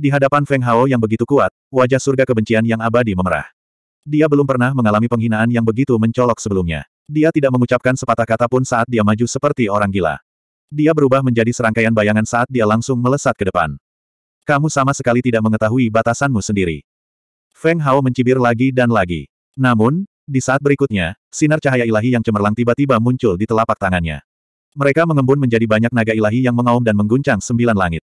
Di hadapan Feng Hao yang begitu kuat, wajah surga kebencian yang abadi memerah. Dia belum pernah mengalami penghinaan yang begitu mencolok sebelumnya. Dia tidak mengucapkan sepatah kata pun saat dia maju seperti orang gila. Dia berubah menjadi serangkaian bayangan saat dia langsung melesat ke depan. Kamu sama sekali tidak mengetahui batasanmu sendiri. Feng Hao mencibir lagi dan lagi. Namun, di saat berikutnya, sinar cahaya ilahi yang cemerlang tiba-tiba muncul di telapak tangannya. Mereka mengembun menjadi banyak naga ilahi yang mengaum dan mengguncang sembilan langit.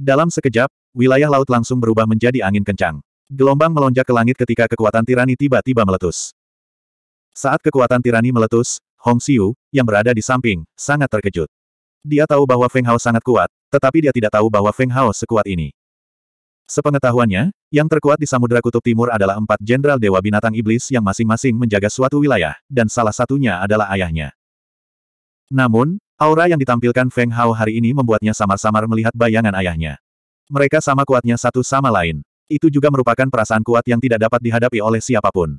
Dalam sekejap, wilayah laut langsung berubah menjadi angin kencang. Gelombang melonjak ke langit ketika kekuatan tirani tiba-tiba meletus. Saat kekuatan tirani meletus, Hong Xiu, yang berada di samping, sangat terkejut. Dia tahu bahwa Feng Hao sangat kuat, tetapi dia tidak tahu bahwa Feng Hao sekuat ini. Sepengetahuannya, yang terkuat di Samudra Kutub Timur adalah empat jenderal Dewa Binatang Iblis yang masing-masing menjaga suatu wilayah, dan salah satunya adalah ayahnya. Namun, Aura yang ditampilkan Feng Hao hari ini membuatnya samar-samar melihat bayangan ayahnya. Mereka sama kuatnya satu sama lain. Itu juga merupakan perasaan kuat yang tidak dapat dihadapi oleh siapapun.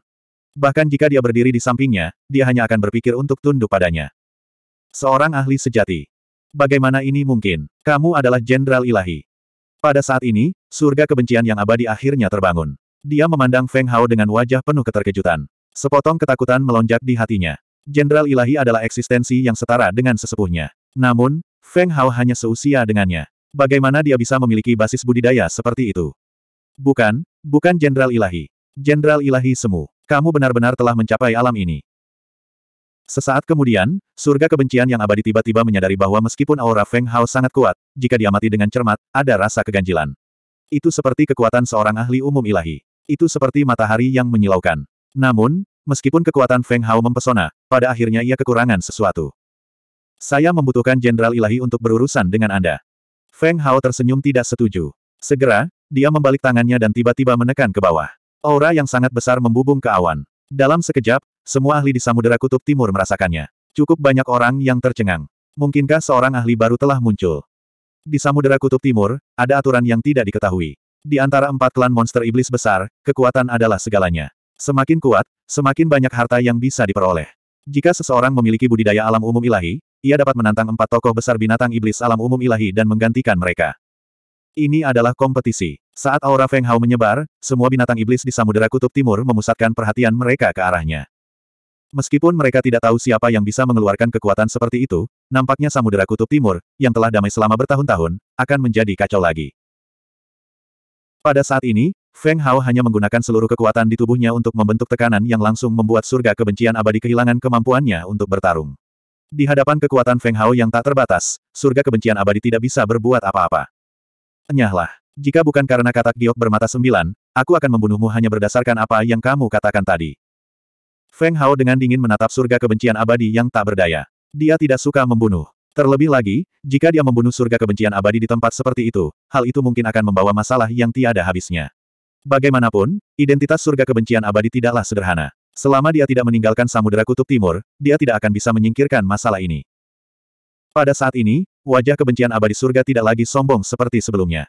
Bahkan jika dia berdiri di sampingnya, dia hanya akan berpikir untuk tunduk padanya. Seorang ahli sejati. Bagaimana ini mungkin? Kamu adalah jenderal ilahi. Pada saat ini, surga kebencian yang abadi akhirnya terbangun. Dia memandang Feng Hao dengan wajah penuh keterkejutan. Sepotong ketakutan melonjak di hatinya. Jenderal ilahi adalah eksistensi yang setara dengan sesepuhnya. Namun, Feng Hao hanya seusia dengannya. Bagaimana dia bisa memiliki basis budidaya seperti itu? Bukan, bukan Jenderal ilahi. Jenderal ilahi semu, kamu benar-benar telah mencapai alam ini. Sesaat kemudian, surga kebencian yang abadi tiba-tiba menyadari bahwa meskipun aura Feng Hao sangat kuat, jika diamati dengan cermat, ada rasa keganjilan. Itu seperti kekuatan seorang ahli umum ilahi. Itu seperti matahari yang menyilaukan. Namun, Meskipun kekuatan Feng Hao mempesona, pada akhirnya ia kekurangan sesuatu. Saya membutuhkan Jenderal Ilahi untuk berurusan dengan Anda. Feng Hao tersenyum tidak setuju. Segera, dia membalik tangannya dan tiba-tiba menekan ke bawah. Aura yang sangat besar membubung ke awan. Dalam sekejap, semua ahli di Samudera Kutub Timur merasakannya. Cukup banyak orang yang tercengang. Mungkinkah seorang ahli baru telah muncul? Di Samudera Kutub Timur, ada aturan yang tidak diketahui. Di antara empat klan monster iblis besar, kekuatan adalah segalanya. Semakin kuat, semakin banyak harta yang bisa diperoleh. Jika seseorang memiliki budidaya alam umum ilahi, ia dapat menantang empat tokoh besar binatang iblis alam umum ilahi dan menggantikan mereka. Ini adalah kompetisi. Saat aura Feng Hao menyebar, semua binatang iblis di Samudera Kutub Timur memusatkan perhatian mereka ke arahnya. Meskipun mereka tidak tahu siapa yang bisa mengeluarkan kekuatan seperti itu, nampaknya Samudera Kutub Timur, yang telah damai selama bertahun-tahun, akan menjadi kacau lagi. Pada saat ini, Feng Hao hanya menggunakan seluruh kekuatan di tubuhnya untuk membentuk tekanan yang langsung membuat surga kebencian abadi kehilangan kemampuannya untuk bertarung. Di hadapan kekuatan Feng Hao yang tak terbatas, surga kebencian abadi tidak bisa berbuat apa-apa. Enyahlah. Jika bukan karena katak giok bermata sembilan, aku akan membunuhmu hanya berdasarkan apa yang kamu katakan tadi. Feng Hao dengan dingin menatap surga kebencian abadi yang tak berdaya. Dia tidak suka membunuh. Terlebih lagi, jika dia membunuh surga kebencian abadi di tempat seperti itu, hal itu mungkin akan membawa masalah yang tiada habisnya. Bagaimanapun, identitas surga kebencian abadi tidaklah sederhana. Selama dia tidak meninggalkan Samudera Kutub Timur, dia tidak akan bisa menyingkirkan masalah ini. Pada saat ini, wajah kebencian abadi surga tidak lagi sombong seperti sebelumnya.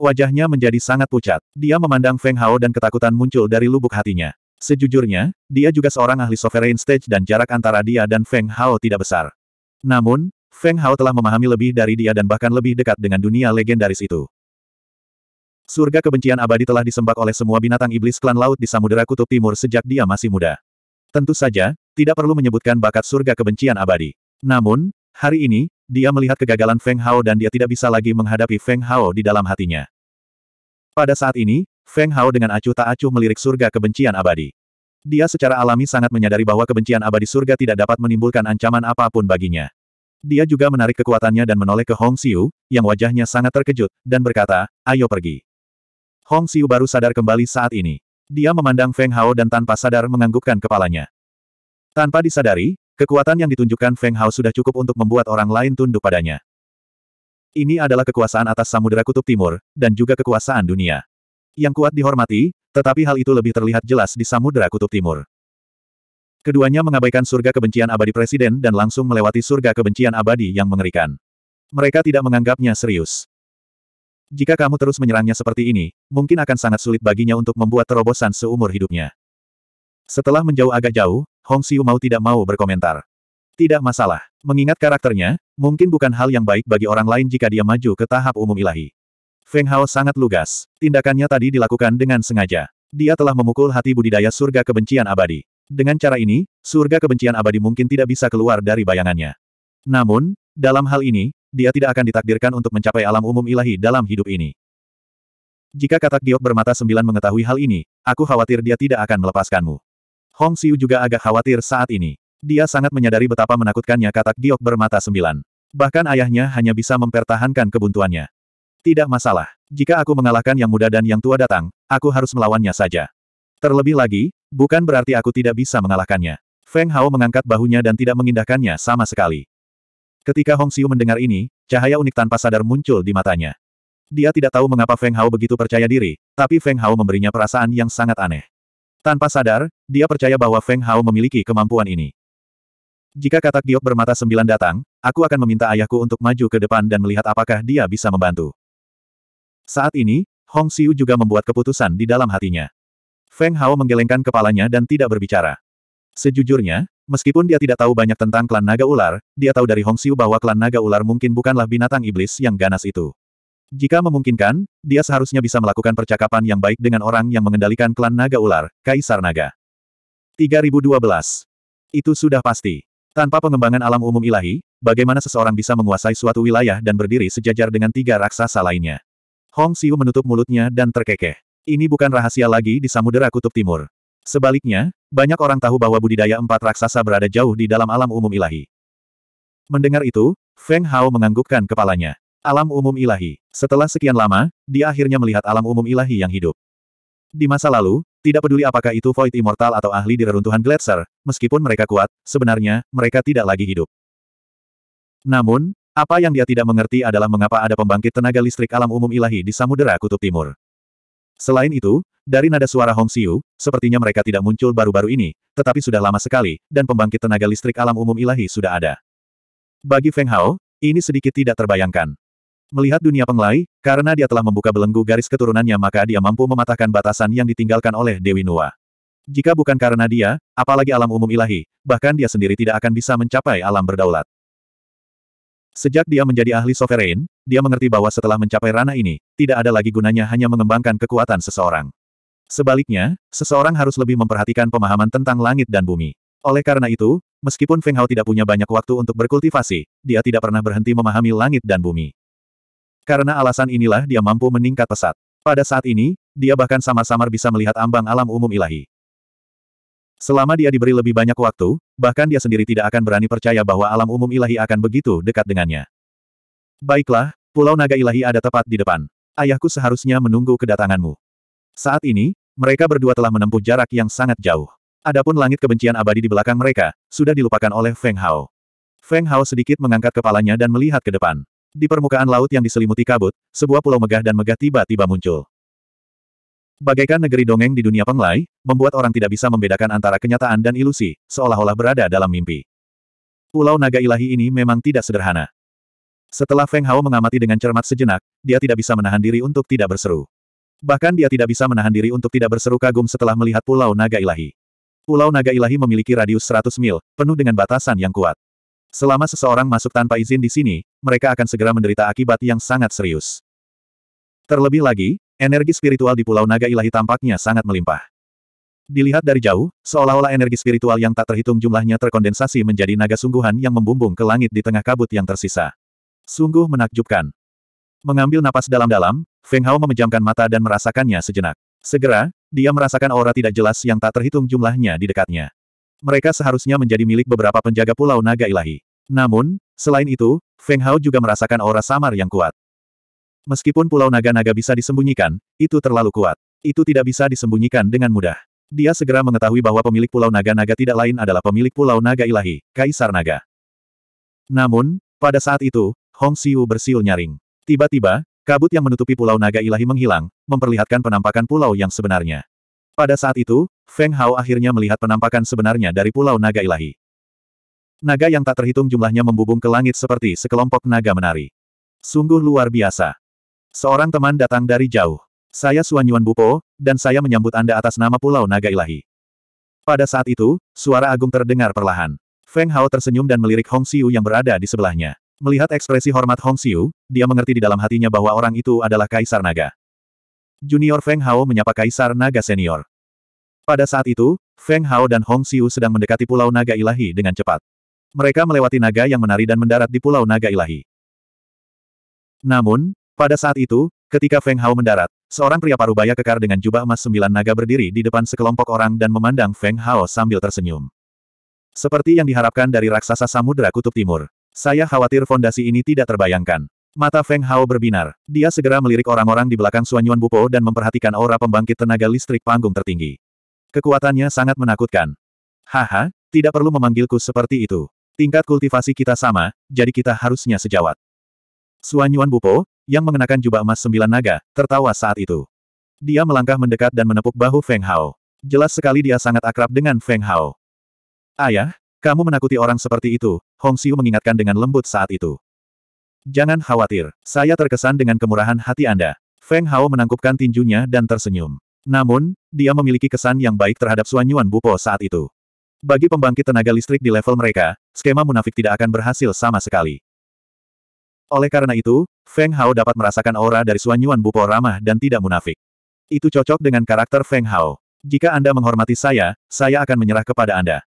Wajahnya menjadi sangat pucat. Dia memandang Feng Hao dan ketakutan muncul dari lubuk hatinya. Sejujurnya, dia juga seorang ahli sovereign stage dan jarak antara dia dan Feng Hao tidak besar. Namun, Feng Hao telah memahami lebih dari dia dan bahkan lebih dekat dengan dunia legendaris itu. Surga kebencian abadi telah disembak oleh semua binatang iblis klan laut di Samudera Kutub Timur sejak dia masih muda. Tentu saja, tidak perlu menyebutkan bakat surga kebencian abadi. Namun, hari ini, dia melihat kegagalan Feng Hao dan dia tidak bisa lagi menghadapi Feng Hao di dalam hatinya. Pada saat ini, Feng Hao dengan acuh tak acuh melirik surga kebencian abadi. Dia secara alami sangat menyadari bahwa kebencian abadi surga tidak dapat menimbulkan ancaman apapun baginya. Dia juga menarik kekuatannya dan menoleh ke Hong Xiu, yang wajahnya sangat terkejut, dan berkata, ayo pergi. Hong Xiu baru sadar kembali saat ini. Dia memandang Feng Hao dan tanpa sadar menganggukkan kepalanya. Tanpa disadari, kekuatan yang ditunjukkan Feng Hao sudah cukup untuk membuat orang lain tunduk padanya. Ini adalah kekuasaan atas Samudera Kutub Timur, dan juga kekuasaan dunia. Yang kuat dihormati, tetapi hal itu lebih terlihat jelas di Samudera Kutub Timur. Keduanya mengabaikan surga kebencian abadi presiden dan langsung melewati surga kebencian abadi yang mengerikan. Mereka tidak menganggapnya serius. Jika kamu terus menyerangnya seperti ini, mungkin akan sangat sulit baginya untuk membuat terobosan seumur hidupnya. Setelah menjauh agak jauh, Hong Xiu mau tidak mau berkomentar. Tidak masalah. Mengingat karakternya, mungkin bukan hal yang baik bagi orang lain jika dia maju ke tahap umum ilahi. Feng Hao sangat lugas. Tindakannya tadi dilakukan dengan sengaja. Dia telah memukul hati budidaya surga kebencian abadi. Dengan cara ini, surga kebencian abadi mungkin tidak bisa keluar dari bayangannya. Namun, dalam hal ini, dia tidak akan ditakdirkan untuk mencapai alam umum ilahi dalam hidup ini. Jika katak giok bermata sembilan mengetahui hal ini, aku khawatir dia tidak akan melepaskanmu. Hong Xiu juga agak khawatir saat ini. Dia sangat menyadari betapa menakutkannya katak giok bermata sembilan. Bahkan ayahnya hanya bisa mempertahankan kebuntuannya. Tidak masalah. Jika aku mengalahkan yang muda dan yang tua datang, aku harus melawannya saja. Terlebih lagi, bukan berarti aku tidak bisa mengalahkannya. Feng Hao mengangkat bahunya dan tidak mengindahkannya sama sekali. Ketika Hong Xiu mendengar ini, cahaya unik tanpa sadar muncul di matanya. Dia tidak tahu mengapa Feng Hao begitu percaya diri, tapi Feng Hao memberinya perasaan yang sangat aneh. Tanpa sadar, dia percaya bahwa Feng Hao memiliki kemampuan ini. Jika katak giok bermata sembilan datang, aku akan meminta ayahku untuk maju ke depan dan melihat apakah dia bisa membantu. Saat ini, Hong Xiu juga membuat keputusan di dalam hatinya. Feng Hao menggelengkan kepalanya dan tidak berbicara. Sejujurnya, Meskipun dia tidak tahu banyak tentang klan naga ular, dia tahu dari Hong Xiu bahwa klan naga ular mungkin bukanlah binatang iblis yang ganas itu. Jika memungkinkan, dia seharusnya bisa melakukan percakapan yang baik dengan orang yang mengendalikan klan naga ular, Kaisar Naga. 3012. Itu sudah pasti. Tanpa pengembangan alam umum ilahi, bagaimana seseorang bisa menguasai suatu wilayah dan berdiri sejajar dengan tiga raksasa lainnya? Hong Xiu menutup mulutnya dan terkekeh. Ini bukan rahasia lagi di Samudera Kutub Timur. Sebaliknya, banyak orang tahu bahwa budidaya empat raksasa berada jauh di dalam alam umum ilahi. Mendengar itu, Feng Hao menganggukkan kepalanya. Alam umum ilahi. Setelah sekian lama, dia akhirnya melihat alam umum ilahi yang hidup. Di masa lalu, tidak peduli apakah itu Void Immortal atau ahli di reruntuhan Gletser, meskipun mereka kuat, sebenarnya, mereka tidak lagi hidup. Namun, apa yang dia tidak mengerti adalah mengapa ada pembangkit tenaga listrik alam umum ilahi di Samudera Kutub Timur. Selain itu, dari nada suara Hong Xiu, sepertinya mereka tidak muncul baru-baru ini, tetapi sudah lama sekali, dan pembangkit tenaga listrik alam umum ilahi sudah ada. Bagi Feng Hao, ini sedikit tidak terbayangkan. Melihat dunia penglai, karena dia telah membuka belenggu garis keturunannya maka dia mampu mematahkan batasan yang ditinggalkan oleh Dewi Nua. Jika bukan karena dia, apalagi alam umum ilahi, bahkan dia sendiri tidak akan bisa mencapai alam berdaulat. Sejak dia menjadi ahli sovereign, dia mengerti bahwa setelah mencapai ranah ini, tidak ada lagi gunanya hanya mengembangkan kekuatan seseorang. Sebaliknya, seseorang harus lebih memperhatikan pemahaman tentang langit dan bumi. Oleh karena itu, meskipun Feng Hao tidak punya banyak waktu untuk berkultivasi, dia tidak pernah berhenti memahami langit dan bumi. Karena alasan inilah dia mampu meningkat pesat. Pada saat ini, dia bahkan samar-samar bisa melihat ambang alam umum ilahi. Selama dia diberi lebih banyak waktu, bahkan dia sendiri tidak akan berani percaya bahwa alam umum ilahi akan begitu dekat dengannya. Baiklah, Pulau Naga Ilahi ada tepat di depan. Ayahku seharusnya menunggu kedatanganmu. Saat ini, mereka berdua telah menempuh jarak yang sangat jauh. Adapun langit kebencian abadi di belakang mereka, sudah dilupakan oleh Feng Hao. Feng Hao sedikit mengangkat kepalanya dan melihat ke depan. Di permukaan laut yang diselimuti kabut, sebuah pulau megah dan megah tiba-tiba muncul. Bagaikan negeri dongeng di dunia penglai, membuat orang tidak bisa membedakan antara kenyataan dan ilusi, seolah-olah berada dalam mimpi. Pulau naga ilahi ini memang tidak sederhana. Setelah Feng Hao mengamati dengan cermat sejenak, dia tidak bisa menahan diri untuk tidak berseru. Bahkan dia tidak bisa menahan diri untuk tidak berseru kagum setelah melihat Pulau Naga Ilahi. Pulau Naga Ilahi memiliki radius 100 mil, penuh dengan batasan yang kuat. Selama seseorang masuk tanpa izin di sini, mereka akan segera menderita akibat yang sangat serius. Terlebih lagi, energi spiritual di Pulau Naga Ilahi tampaknya sangat melimpah. Dilihat dari jauh, seolah-olah energi spiritual yang tak terhitung jumlahnya terkondensasi menjadi naga sungguhan yang membumbung ke langit di tengah kabut yang tersisa. Sungguh menakjubkan. Mengambil napas dalam-dalam, Feng Hao memejamkan mata dan merasakannya sejenak. Segera, dia merasakan aura tidak jelas yang tak terhitung jumlahnya di dekatnya. Mereka seharusnya menjadi milik beberapa penjaga pulau naga ilahi. Namun, selain itu, Feng Hao juga merasakan aura samar yang kuat. Meskipun pulau naga-naga bisa disembunyikan, itu terlalu kuat. Itu tidak bisa disembunyikan dengan mudah. Dia segera mengetahui bahwa pemilik pulau naga-naga tidak lain adalah pemilik pulau naga ilahi, Kaisar Naga. Namun, pada saat itu, Hong Siu bersiul nyaring. Tiba-tiba, Kabut yang menutupi Pulau Naga Ilahi menghilang, memperlihatkan penampakan pulau yang sebenarnya. Pada saat itu, Feng Hao akhirnya melihat penampakan sebenarnya dari Pulau Naga Ilahi. Naga yang tak terhitung jumlahnya membubung ke langit seperti sekelompok naga menari. Sungguh luar biasa. Seorang teman datang dari jauh. Saya Suan Yuan Bupo, dan saya menyambut Anda atas nama Pulau Naga Ilahi. Pada saat itu, suara agung terdengar perlahan. Feng Hao tersenyum dan melirik Hong Xiu yang berada di sebelahnya. Melihat ekspresi hormat Hong Xiu, dia mengerti di dalam hatinya bahwa orang itu adalah Kaisar Naga. Junior Feng Hao menyapa Kaisar Naga Senior. Pada saat itu, Feng Hao dan Hong Xiu sedang mendekati Pulau Naga Ilahi dengan cepat. Mereka melewati naga yang menari dan mendarat di Pulau Naga Ilahi. Namun, pada saat itu, ketika Feng Hao mendarat, seorang pria parubaya kekar dengan jubah emas sembilan naga berdiri di depan sekelompok orang dan memandang Feng Hao sambil tersenyum. Seperti yang diharapkan dari raksasa Samudra Kutub Timur. Saya khawatir fondasi ini tidak terbayangkan. Mata Feng Hao berbinar. Dia segera melirik orang-orang di belakang Suan Yuan Bupo dan memperhatikan aura pembangkit tenaga listrik panggung tertinggi. Kekuatannya sangat menakutkan. Haha, tidak perlu memanggilku seperti itu. Tingkat kultivasi kita sama, jadi kita harusnya sejawat. Suan Yuan Bupo, yang mengenakan jubah emas sembilan naga, tertawa saat itu. Dia melangkah mendekat dan menepuk bahu Feng Hao. Jelas sekali dia sangat akrab dengan Feng Hao. Ayah, kamu menakuti orang seperti itu, Hong Xiu mengingatkan dengan lembut saat itu. Jangan khawatir, saya terkesan dengan kemurahan hati Anda. Feng Hao menangkupkan tinjunya dan tersenyum. Namun, dia memiliki kesan yang baik terhadap Suan Yuan Bupo saat itu. Bagi pembangkit tenaga listrik di level mereka, skema munafik tidak akan berhasil sama sekali. Oleh karena itu, Feng Hao dapat merasakan aura dari Suan Yuan Bupo ramah dan tidak munafik. Itu cocok dengan karakter Feng Hao. Jika Anda menghormati saya, saya akan menyerah kepada Anda.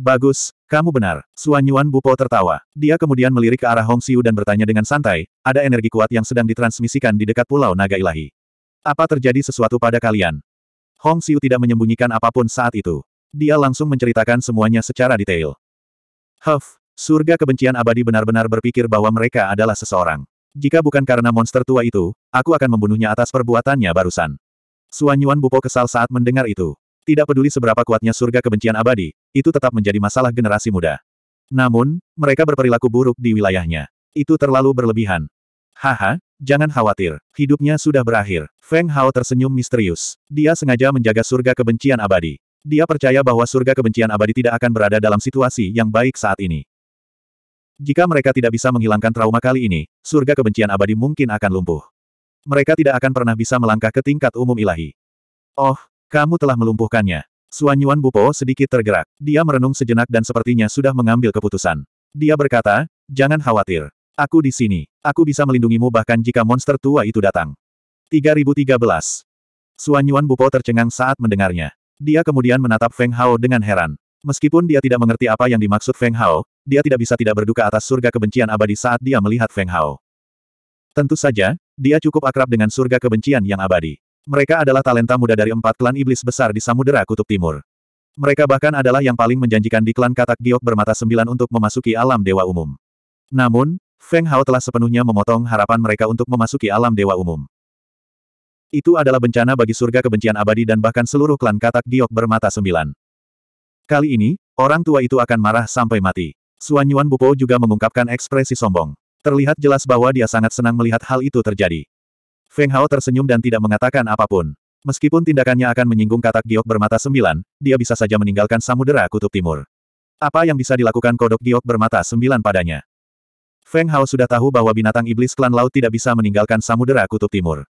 Bagus, kamu benar. Suan Yuan Bupo tertawa. Dia kemudian melirik ke arah Hong Xiu dan bertanya dengan santai, ada energi kuat yang sedang ditransmisikan di dekat pulau naga ilahi. Apa terjadi sesuatu pada kalian? Hong Xiu tidak menyembunyikan apapun saat itu. Dia langsung menceritakan semuanya secara detail. Huff, surga kebencian abadi benar-benar berpikir bahwa mereka adalah seseorang. Jika bukan karena monster tua itu, aku akan membunuhnya atas perbuatannya barusan. Suan Yuan Bupo kesal saat mendengar itu. Tidak peduli seberapa kuatnya surga kebencian abadi, itu tetap menjadi masalah generasi muda. Namun, mereka berperilaku buruk di wilayahnya. Itu terlalu berlebihan. Haha, jangan khawatir. Hidupnya sudah berakhir. Feng Hao tersenyum misterius. Dia sengaja menjaga surga kebencian abadi. Dia percaya bahwa surga kebencian abadi tidak akan berada dalam situasi yang baik saat ini. Jika mereka tidak bisa menghilangkan trauma kali ini, surga kebencian abadi mungkin akan lumpuh. Mereka tidak akan pernah bisa melangkah ke tingkat umum ilahi. Oh, kamu telah melumpuhkannya. Suan Yuan Bupo sedikit tergerak. Dia merenung sejenak dan sepertinya sudah mengambil keputusan. Dia berkata, jangan khawatir. Aku di sini. Aku bisa melindungimu bahkan jika monster tua itu datang. 3013. Suan Yuan Bupo tercengang saat mendengarnya. Dia kemudian menatap Feng Hao dengan heran. Meskipun dia tidak mengerti apa yang dimaksud Feng Hao, dia tidak bisa tidak berduka atas surga kebencian abadi saat dia melihat Feng Hao. Tentu saja, dia cukup akrab dengan surga kebencian yang abadi. Mereka adalah talenta muda dari empat klan iblis besar di Samudera Kutub Timur. Mereka bahkan adalah yang paling menjanjikan di klan katak giok bermata sembilan untuk memasuki alam dewa umum. Namun, Feng Hao telah sepenuhnya memotong harapan mereka untuk memasuki alam dewa umum. Itu adalah bencana bagi surga kebencian abadi dan bahkan seluruh klan katak giok bermata sembilan. Kali ini, orang tua itu akan marah sampai mati. Suan Yuan Bupo juga mengungkapkan ekspresi sombong. Terlihat jelas bahwa dia sangat senang melihat hal itu terjadi. Feng Hao tersenyum dan tidak mengatakan apapun. Meskipun tindakannya akan menyinggung katak giok bermata sembilan, dia bisa saja meninggalkan samudera kutub timur. Apa yang bisa dilakukan kodok giok bermata sembilan padanya? Feng Hao sudah tahu bahwa binatang iblis klan laut tidak bisa meninggalkan samudera kutub timur.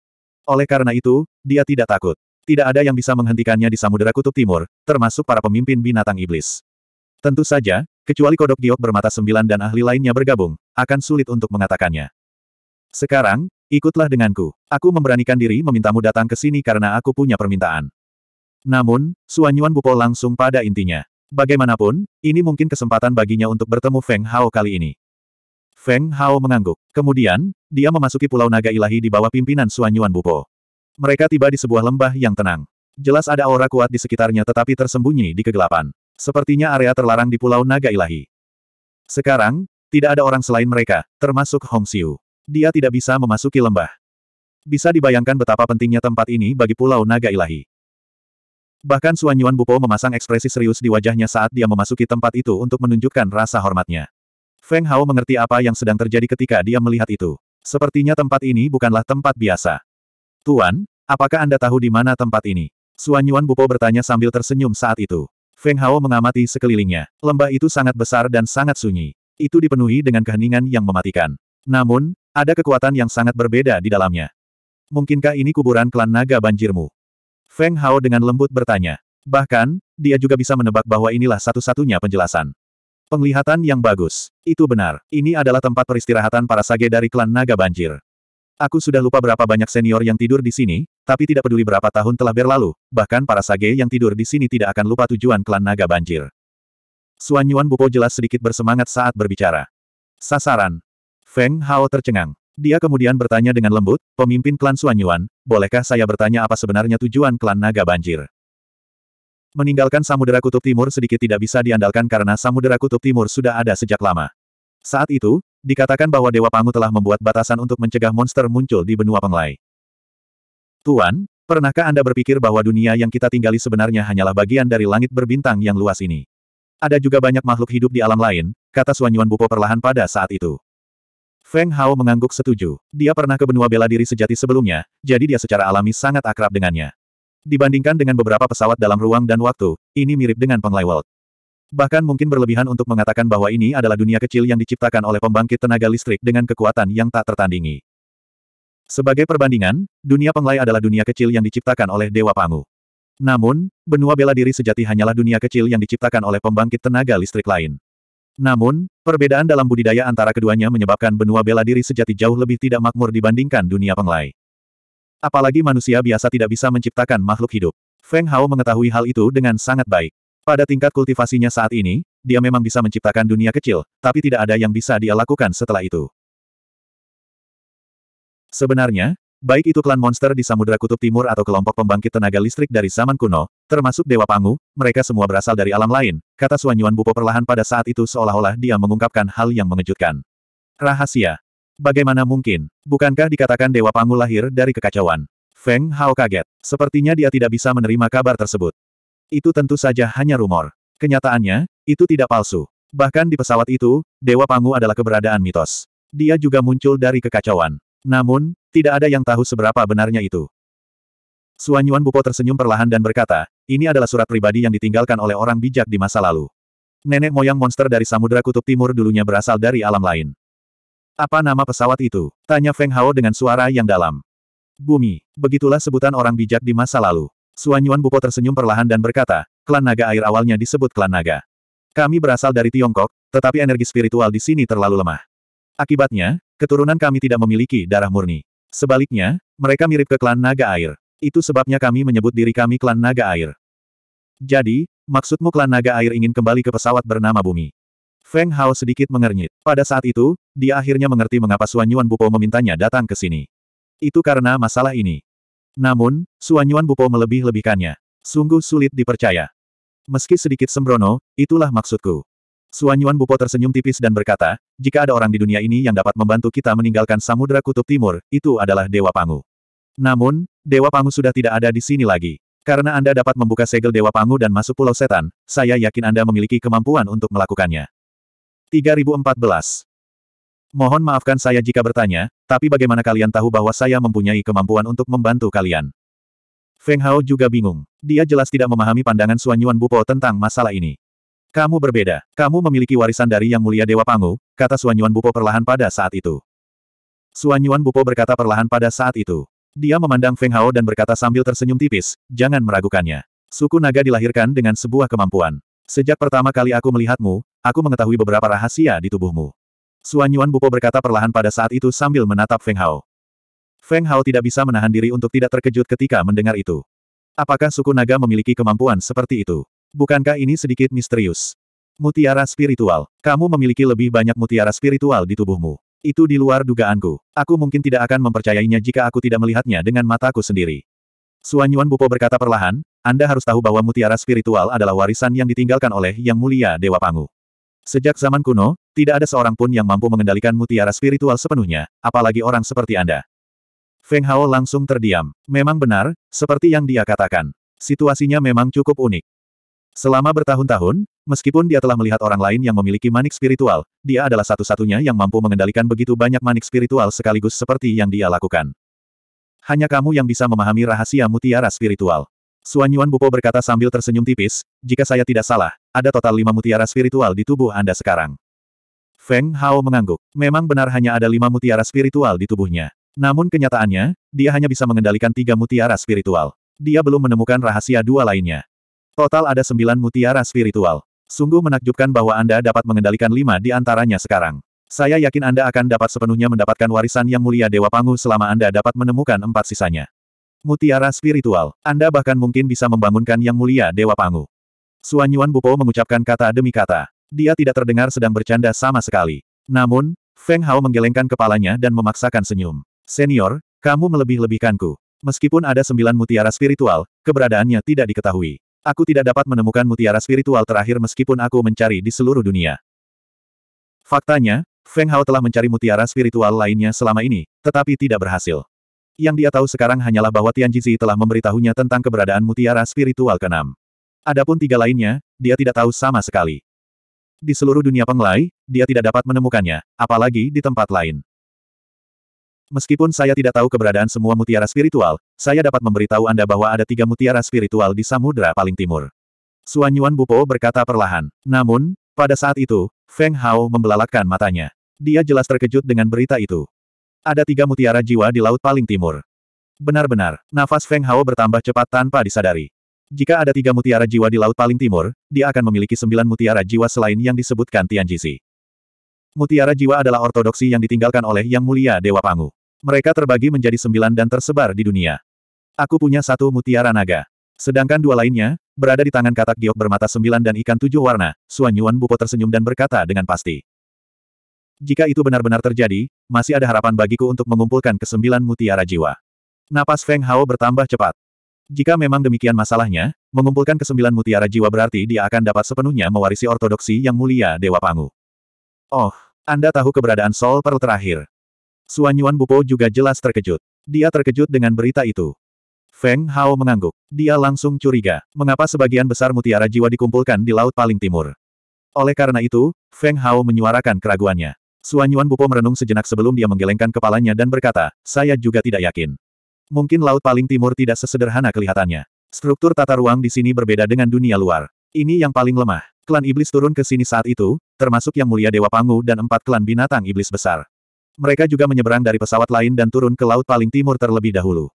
Oleh karena itu, dia tidak takut. Tidak ada yang bisa menghentikannya di samudera kutub timur, termasuk para pemimpin binatang iblis. Tentu saja, kecuali kodok giok bermata sembilan dan ahli lainnya bergabung, akan sulit untuk mengatakannya. Sekarang, Ikutlah denganku. Aku memberanikan diri memintamu datang ke sini karena aku punya permintaan. Namun, Suan Yuan Bupo langsung pada intinya. Bagaimanapun, ini mungkin kesempatan baginya untuk bertemu Feng Hao kali ini. Feng Hao mengangguk. Kemudian, dia memasuki Pulau Naga Ilahi di bawah pimpinan Suan Yuan Bupo. Mereka tiba di sebuah lembah yang tenang. Jelas ada aura kuat di sekitarnya tetapi tersembunyi di kegelapan. Sepertinya area terlarang di Pulau Naga Ilahi. Sekarang, tidak ada orang selain mereka, termasuk Hong Xiu dia tidak bisa memasuki lembah. Bisa dibayangkan betapa pentingnya tempat ini bagi Pulau Naga Ilahi. Bahkan Suan Yuan Bupo memasang ekspresi serius di wajahnya saat dia memasuki tempat itu untuk menunjukkan rasa hormatnya. Feng Hao mengerti apa yang sedang terjadi ketika dia melihat itu. Sepertinya tempat ini bukanlah tempat biasa. Tuan, apakah Anda tahu di mana tempat ini? Suan Yuan Bupo bertanya sambil tersenyum saat itu. Feng Hao mengamati sekelilingnya. Lembah itu sangat besar dan sangat sunyi. Itu dipenuhi dengan keheningan yang mematikan. Namun, ada kekuatan yang sangat berbeda di dalamnya. Mungkinkah ini kuburan klan naga banjirmu? Feng Hao dengan lembut bertanya. Bahkan, dia juga bisa menebak bahwa inilah satu-satunya penjelasan. Penglihatan yang bagus. Itu benar. Ini adalah tempat peristirahatan para sage dari klan naga banjir. Aku sudah lupa berapa banyak senior yang tidur di sini, tapi tidak peduli berapa tahun telah berlalu, bahkan para sage yang tidur di sini tidak akan lupa tujuan klan naga banjir. Suanyuan Bupo jelas sedikit bersemangat saat berbicara. Sasaran, Feng Hao tercengang. Dia kemudian bertanya dengan lembut, pemimpin klan Suanyuan, bolehkah saya bertanya apa sebenarnya tujuan klan naga banjir? Meninggalkan Samudera Kutub Timur sedikit tidak bisa diandalkan karena Samudera Kutub Timur sudah ada sejak lama. Saat itu, dikatakan bahwa Dewa Pangu telah membuat batasan untuk mencegah monster muncul di benua penglai. Tuan, pernahkah Anda berpikir bahwa dunia yang kita tinggali sebenarnya hanyalah bagian dari langit berbintang yang luas ini? Ada juga banyak makhluk hidup di alam lain, kata Suanyuan Bupo perlahan pada saat itu. Feng Hao mengangguk setuju. Dia pernah ke benua bela diri sejati sebelumnya, jadi dia secara alami sangat akrab dengannya. Dibandingkan dengan beberapa pesawat dalam ruang dan waktu, ini mirip dengan Penglai World. Bahkan mungkin berlebihan untuk mengatakan bahwa ini adalah dunia kecil yang diciptakan oleh pembangkit tenaga listrik dengan kekuatan yang tak tertandingi. Sebagai perbandingan, dunia Penglai adalah dunia kecil yang diciptakan oleh Dewa Pangu. Namun, benua bela diri sejati hanyalah dunia kecil yang diciptakan oleh pembangkit tenaga listrik lain. Namun, perbedaan dalam budidaya antara keduanya menyebabkan benua bela diri sejati jauh lebih tidak makmur dibandingkan dunia penglai. Apalagi manusia biasa tidak bisa menciptakan makhluk hidup. Feng Hao mengetahui hal itu dengan sangat baik. Pada tingkat kultivasinya saat ini, dia memang bisa menciptakan dunia kecil, tapi tidak ada yang bisa dia lakukan setelah itu. Sebenarnya, baik itu klan monster di Samudra Kutub Timur atau kelompok pembangkit tenaga listrik dari zaman kuno, Termasuk Dewa Pangu, mereka semua berasal dari alam lain, kata Suan Yuan Bupo perlahan pada saat itu seolah-olah dia mengungkapkan hal yang mengejutkan. Rahasia. Bagaimana mungkin? Bukankah dikatakan Dewa Pangu lahir dari kekacauan? Feng Hao kaget. Sepertinya dia tidak bisa menerima kabar tersebut. Itu tentu saja hanya rumor. Kenyataannya, itu tidak palsu. Bahkan di pesawat itu, Dewa Pangu adalah keberadaan mitos. Dia juga muncul dari kekacauan. Namun, tidak ada yang tahu seberapa benarnya itu. Suanyuan Yuan Bupo tersenyum perlahan dan berkata, ini adalah surat pribadi yang ditinggalkan oleh orang bijak di masa lalu. Nenek moyang monster dari Samudra Kutub Timur dulunya berasal dari alam lain. Apa nama pesawat itu? Tanya Feng Hao dengan suara yang dalam. Bumi. Begitulah sebutan orang bijak di masa lalu. Suan Yuan Bupo tersenyum perlahan dan berkata, klan naga air awalnya disebut klan naga. Kami berasal dari Tiongkok, tetapi energi spiritual di sini terlalu lemah. Akibatnya, keturunan kami tidak memiliki darah murni. Sebaliknya, mereka mirip ke klan naga air. Itu sebabnya kami menyebut diri kami klan naga air. Jadi, maksudmu klan naga air ingin kembali ke pesawat bernama Bumi? Feng Hao sedikit mengernyit. Pada saat itu, dia akhirnya mengerti mengapa Suanyuan Yuan Bupo memintanya datang ke sini. Itu karena masalah ini. Namun, Suanyuan Yuan Bupo melebih-lebihkannya. Sungguh sulit dipercaya. Meski sedikit sembrono, itulah maksudku. Suanyuan Yuan Bupo tersenyum tipis dan berkata, jika ada orang di dunia ini yang dapat membantu kita meninggalkan Samudra Kutub Timur, itu adalah Dewa Pangu. Namun, Dewa Pangu sudah tidak ada di sini lagi. Karena Anda dapat membuka segel Dewa Pangu dan masuk Pulau Setan, saya yakin Anda memiliki kemampuan untuk melakukannya. 3014 Mohon maafkan saya jika bertanya, tapi bagaimana kalian tahu bahwa saya mempunyai kemampuan untuk membantu kalian? Feng Hao juga bingung. Dia jelas tidak memahami pandangan Suanyuan Bupo tentang masalah ini. Kamu berbeda. Kamu memiliki warisan dari Yang Mulia Dewa Pangu, kata Suanyuan Bupo perlahan pada saat itu. Suanyuan Bupo berkata perlahan pada saat itu. Dia memandang Feng Hao dan berkata sambil tersenyum tipis, jangan meragukannya. Suku naga dilahirkan dengan sebuah kemampuan. Sejak pertama kali aku melihatmu, aku mengetahui beberapa rahasia di tubuhmu. Suan Yuan Bupo berkata perlahan pada saat itu sambil menatap Feng Hao. Feng Hao tidak bisa menahan diri untuk tidak terkejut ketika mendengar itu. Apakah suku naga memiliki kemampuan seperti itu? Bukankah ini sedikit misterius? Mutiara spiritual. Kamu memiliki lebih banyak mutiara spiritual di tubuhmu. Itu di luar dugaanku. Aku mungkin tidak akan mempercayainya jika aku tidak melihatnya dengan mataku sendiri. Suanyuan Yuan Bupo berkata perlahan, Anda harus tahu bahwa mutiara spiritual adalah warisan yang ditinggalkan oleh Yang Mulia Dewa Pangu. Sejak zaman kuno, tidak ada seorang pun yang mampu mengendalikan mutiara spiritual sepenuhnya, apalagi orang seperti Anda. Feng Hao langsung terdiam. Memang benar, seperti yang dia katakan. Situasinya memang cukup unik. Selama bertahun-tahun, meskipun dia telah melihat orang lain yang memiliki manik spiritual, dia adalah satu-satunya yang mampu mengendalikan begitu banyak manik spiritual sekaligus seperti yang dia lakukan. Hanya kamu yang bisa memahami rahasia mutiara spiritual. Suan Yuan Bupo berkata sambil tersenyum tipis, jika saya tidak salah, ada total lima mutiara spiritual di tubuh Anda sekarang. Feng Hao mengangguk. Memang benar hanya ada lima mutiara spiritual di tubuhnya. Namun kenyataannya, dia hanya bisa mengendalikan tiga mutiara spiritual. Dia belum menemukan rahasia dua lainnya. Total ada sembilan mutiara spiritual. Sungguh menakjubkan bahwa Anda dapat mengendalikan lima di antaranya sekarang. Saya yakin Anda akan dapat sepenuhnya mendapatkan warisan yang mulia Dewa Pangu selama Anda dapat menemukan empat sisanya. Mutiara spiritual, Anda bahkan mungkin bisa membangunkan yang mulia Dewa Pangu. Suanyuan Yuan Bupo mengucapkan kata demi kata. Dia tidak terdengar sedang bercanda sama sekali. Namun, Feng Hao menggelengkan kepalanya dan memaksakan senyum. Senior, kamu melebih-lebihkanku. Meskipun ada sembilan mutiara spiritual, keberadaannya tidak diketahui. Aku tidak dapat menemukan mutiara spiritual terakhir meskipun aku mencari di seluruh dunia. Faktanya, Feng Hao telah mencari mutiara spiritual lainnya selama ini, tetapi tidak berhasil. Yang dia tahu sekarang hanyalah bahwa Tian Jizi telah memberitahunya tentang keberadaan mutiara spiritual keenam. Adapun tiga lainnya, dia tidak tahu sama sekali. Di seluruh dunia penglai, dia tidak dapat menemukannya, apalagi di tempat lain. Meskipun saya tidak tahu keberadaan semua mutiara spiritual, saya dapat memberitahu Anda bahwa ada tiga mutiara spiritual di samudera paling timur. Suan Yuan Bupo berkata perlahan. Namun, pada saat itu, Feng Hao membelalakkan matanya. Dia jelas terkejut dengan berita itu. Ada tiga mutiara jiwa di laut paling timur. Benar-benar, nafas Feng Hao bertambah cepat tanpa disadari. Jika ada tiga mutiara jiwa di laut paling timur, dia akan memiliki sembilan mutiara jiwa selain yang disebutkan Tianjisi. Mutiara jiwa adalah ortodoksi yang ditinggalkan oleh Yang Mulia Dewa Pangu. Mereka terbagi menjadi sembilan dan tersebar di dunia. Aku punya satu mutiara naga. Sedangkan dua lainnya, berada di tangan katak giok bermata sembilan dan ikan tujuh warna, Suanyuan Yuan Bupo tersenyum dan berkata dengan pasti. Jika itu benar-benar terjadi, masih ada harapan bagiku untuk mengumpulkan kesembilan mutiara jiwa. Napas Feng Hao bertambah cepat. Jika memang demikian masalahnya, mengumpulkan kesembilan mutiara jiwa berarti dia akan dapat sepenuhnya mewarisi ortodoksi yang mulia Dewa Pangu. Oh, Anda tahu keberadaan Sol Pearl terakhir. Suan Yuan Bupo juga jelas terkejut. Dia terkejut dengan berita itu. Feng Hao mengangguk. Dia langsung curiga, mengapa sebagian besar mutiara jiwa dikumpulkan di Laut Paling Timur. Oleh karena itu, Feng Hao menyuarakan keraguannya. Suan Yuan Bupo merenung sejenak sebelum dia menggelengkan kepalanya dan berkata, saya juga tidak yakin. Mungkin Laut Paling Timur tidak sesederhana kelihatannya. Struktur tata ruang di sini berbeda dengan dunia luar. Ini yang paling lemah. Klan Iblis turun ke sini saat itu, termasuk yang mulia Dewa Pangu dan empat klan binatang Iblis besar. Mereka juga menyeberang dari pesawat lain dan turun ke laut paling timur terlebih dahulu.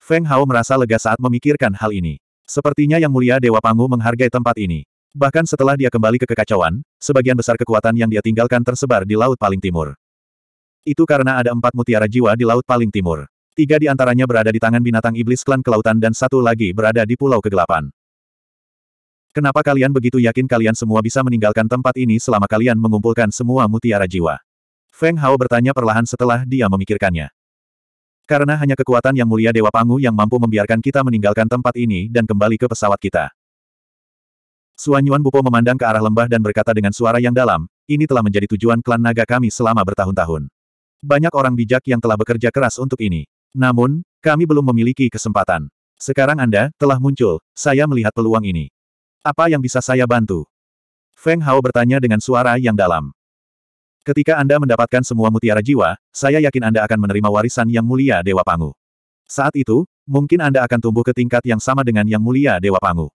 Feng Hao merasa lega saat memikirkan hal ini. Sepertinya Yang Mulia Dewa Pangu menghargai tempat ini. Bahkan setelah dia kembali ke kekacauan, sebagian besar kekuatan yang dia tinggalkan tersebar di Laut Paling Timur. Itu karena ada empat mutiara jiwa di Laut Paling Timur. Tiga di antaranya berada di tangan binatang iblis klan kelautan dan satu lagi berada di Pulau Kegelapan. Kenapa kalian begitu yakin kalian semua bisa meninggalkan tempat ini selama kalian mengumpulkan semua mutiara jiwa? Feng Hao bertanya perlahan setelah dia memikirkannya. Karena hanya kekuatan yang mulia Dewa Pangu yang mampu membiarkan kita meninggalkan tempat ini dan kembali ke pesawat kita. Suanyuan Bupo memandang ke arah lembah dan berkata dengan suara yang dalam, ini telah menjadi tujuan klan naga kami selama bertahun-tahun. Banyak orang bijak yang telah bekerja keras untuk ini. Namun, kami belum memiliki kesempatan. Sekarang Anda telah muncul, saya melihat peluang ini. Apa yang bisa saya bantu? Feng Hao bertanya dengan suara yang dalam. Ketika Anda mendapatkan semua mutiara jiwa, saya yakin Anda akan menerima warisan yang mulia Dewa Pangu. Saat itu, mungkin Anda akan tumbuh ke tingkat yang sama dengan yang mulia Dewa Pangu.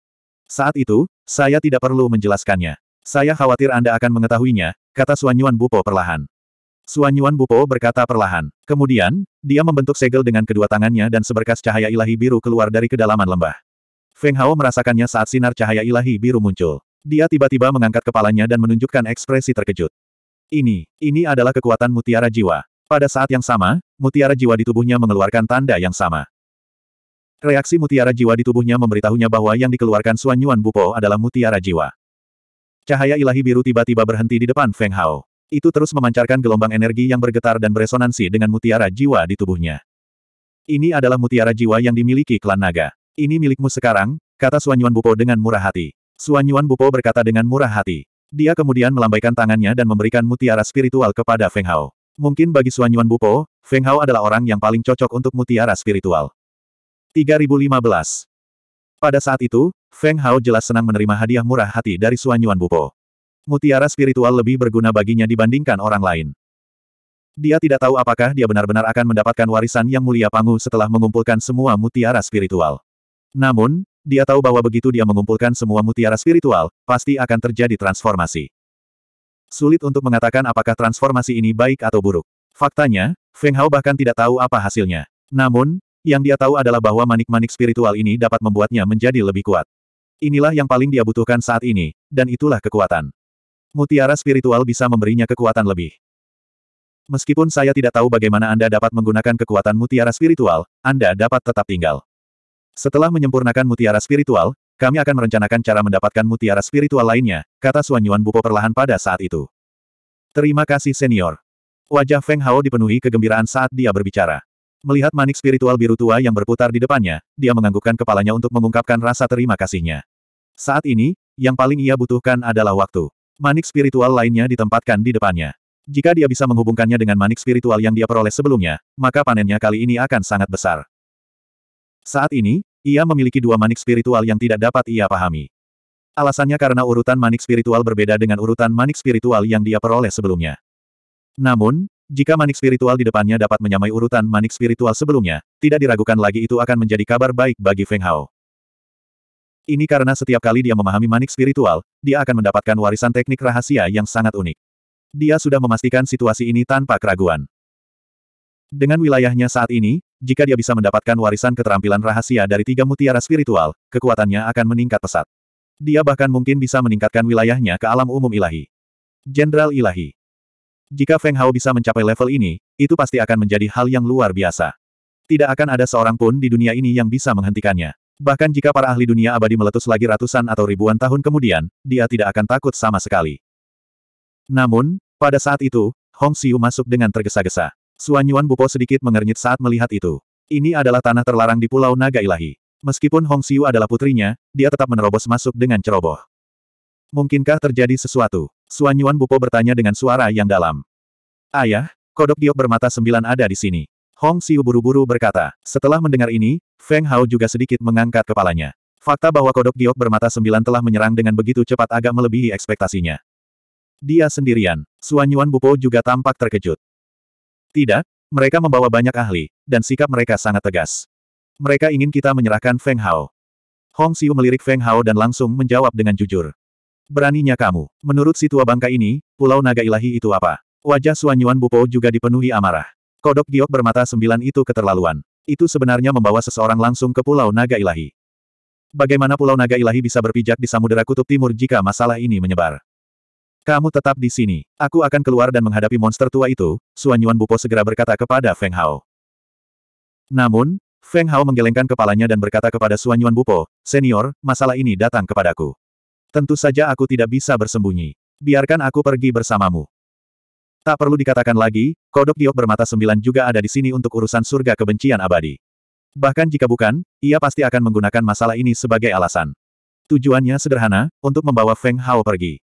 Saat itu, saya tidak perlu menjelaskannya. Saya khawatir Anda akan mengetahuinya, kata Suanyuan Bupo perlahan. Suanyuan Bupo berkata perlahan. Kemudian, dia membentuk segel dengan kedua tangannya dan seberkas cahaya ilahi biru keluar dari kedalaman lembah. Feng Hao merasakannya saat sinar cahaya ilahi biru muncul. Dia tiba-tiba mengangkat kepalanya dan menunjukkan ekspresi terkejut. Ini, ini adalah kekuatan mutiara jiwa. Pada saat yang sama, mutiara jiwa di tubuhnya mengeluarkan tanda yang sama. Reaksi mutiara jiwa di tubuhnya memberitahunya bahwa yang dikeluarkan Suan Yuan Bupo adalah mutiara jiwa. Cahaya ilahi biru tiba-tiba berhenti di depan Feng Hao. Itu terus memancarkan gelombang energi yang bergetar dan beresonansi dengan mutiara jiwa di tubuhnya. Ini adalah mutiara jiwa yang dimiliki klan naga. Ini milikmu sekarang, kata Suan Yuan Bupo dengan murah hati. Suan Yuan Bupo berkata dengan murah hati. Dia kemudian melambaikan tangannya dan memberikan mutiara spiritual kepada Feng Hao. Mungkin bagi Suan Yuan Bupo, Feng Hao adalah orang yang paling cocok untuk mutiara spiritual. 3015 Pada saat itu, Feng Hao jelas senang menerima hadiah murah hati dari Suan Yuan Bupo. Mutiara spiritual lebih berguna baginya dibandingkan orang lain. Dia tidak tahu apakah dia benar-benar akan mendapatkan warisan yang mulia Pangu setelah mengumpulkan semua mutiara spiritual. Namun, dia tahu bahwa begitu dia mengumpulkan semua mutiara spiritual, pasti akan terjadi transformasi. Sulit untuk mengatakan apakah transformasi ini baik atau buruk. Faktanya, Feng Hao bahkan tidak tahu apa hasilnya. Namun, yang dia tahu adalah bahwa manik-manik spiritual ini dapat membuatnya menjadi lebih kuat. Inilah yang paling dia butuhkan saat ini, dan itulah kekuatan. Mutiara spiritual bisa memberinya kekuatan lebih. Meskipun saya tidak tahu bagaimana Anda dapat menggunakan kekuatan mutiara spiritual, Anda dapat tetap tinggal. Setelah menyempurnakan mutiara spiritual, kami akan merencanakan cara mendapatkan mutiara spiritual lainnya, kata Suan Yuan Bupo perlahan pada saat itu. Terima kasih senior. Wajah Feng Hao dipenuhi kegembiraan saat dia berbicara. Melihat manik spiritual biru tua yang berputar di depannya, dia menganggukkan kepalanya untuk mengungkapkan rasa terima kasihnya. Saat ini, yang paling ia butuhkan adalah waktu. Manik spiritual lainnya ditempatkan di depannya. Jika dia bisa menghubungkannya dengan manik spiritual yang dia peroleh sebelumnya, maka panennya kali ini akan sangat besar. Saat ini, ia memiliki dua manik spiritual yang tidak dapat ia pahami. Alasannya karena urutan manik spiritual berbeda dengan urutan manik spiritual yang dia peroleh sebelumnya. Namun, jika manik spiritual di depannya dapat menyamai urutan manik spiritual sebelumnya, tidak diragukan lagi itu akan menjadi kabar baik bagi Feng Hao. Ini karena setiap kali dia memahami manik spiritual, dia akan mendapatkan warisan teknik rahasia yang sangat unik. Dia sudah memastikan situasi ini tanpa keraguan. Dengan wilayahnya saat ini, jika dia bisa mendapatkan warisan keterampilan rahasia dari tiga mutiara spiritual, kekuatannya akan meningkat pesat. Dia bahkan mungkin bisa meningkatkan wilayahnya ke alam umum ilahi. Jenderal ilahi. Jika Feng Hao bisa mencapai level ini, itu pasti akan menjadi hal yang luar biasa. Tidak akan ada seorang pun di dunia ini yang bisa menghentikannya. Bahkan jika para ahli dunia abadi meletus lagi ratusan atau ribuan tahun kemudian, dia tidak akan takut sama sekali. Namun, pada saat itu, Hong Xiu masuk dengan tergesa-gesa. Suan Yuan Bupo sedikit mengernyit saat melihat itu. Ini adalah tanah terlarang di Pulau Naga Ilahi. Meskipun Hong Xiu adalah putrinya, dia tetap menerobos masuk dengan ceroboh. Mungkinkah terjadi sesuatu? Suan Yuan Bupo bertanya dengan suara yang dalam. Ayah, kodok giok bermata sembilan ada di sini. Hong Xiu buru-buru berkata. Setelah mendengar ini, Feng Hao juga sedikit mengangkat kepalanya. Fakta bahwa kodok giok bermata sembilan telah menyerang dengan begitu cepat agak melebihi ekspektasinya. Dia sendirian. Suan Yuan Bupo juga tampak terkejut. Tidak, mereka membawa banyak ahli, dan sikap mereka sangat tegas. Mereka ingin kita menyerahkan Feng Hao. Hong Xiu melirik Feng Hao dan langsung menjawab dengan jujur. Beraninya kamu. Menurut si tua bangka ini, pulau naga ilahi itu apa? Wajah Suanyuan Bupo juga dipenuhi amarah. Kodok giok bermata sembilan itu keterlaluan. Itu sebenarnya membawa seseorang langsung ke pulau naga ilahi. Bagaimana pulau naga ilahi bisa berpijak di samudera kutub timur jika masalah ini menyebar? Kamu tetap di sini. Aku akan keluar dan menghadapi monster tua itu, Suan Yuan Bupo segera berkata kepada Feng Hao. Namun, Feng Hao menggelengkan kepalanya dan berkata kepada Suan Yuan Bupo, Senior, masalah ini datang kepadaku. Tentu saja aku tidak bisa bersembunyi. Biarkan aku pergi bersamamu. Tak perlu dikatakan lagi, kodok giok bermata sembilan juga ada di sini untuk urusan surga kebencian abadi. Bahkan jika bukan, ia pasti akan menggunakan masalah ini sebagai alasan. Tujuannya sederhana, untuk membawa Feng Hao pergi.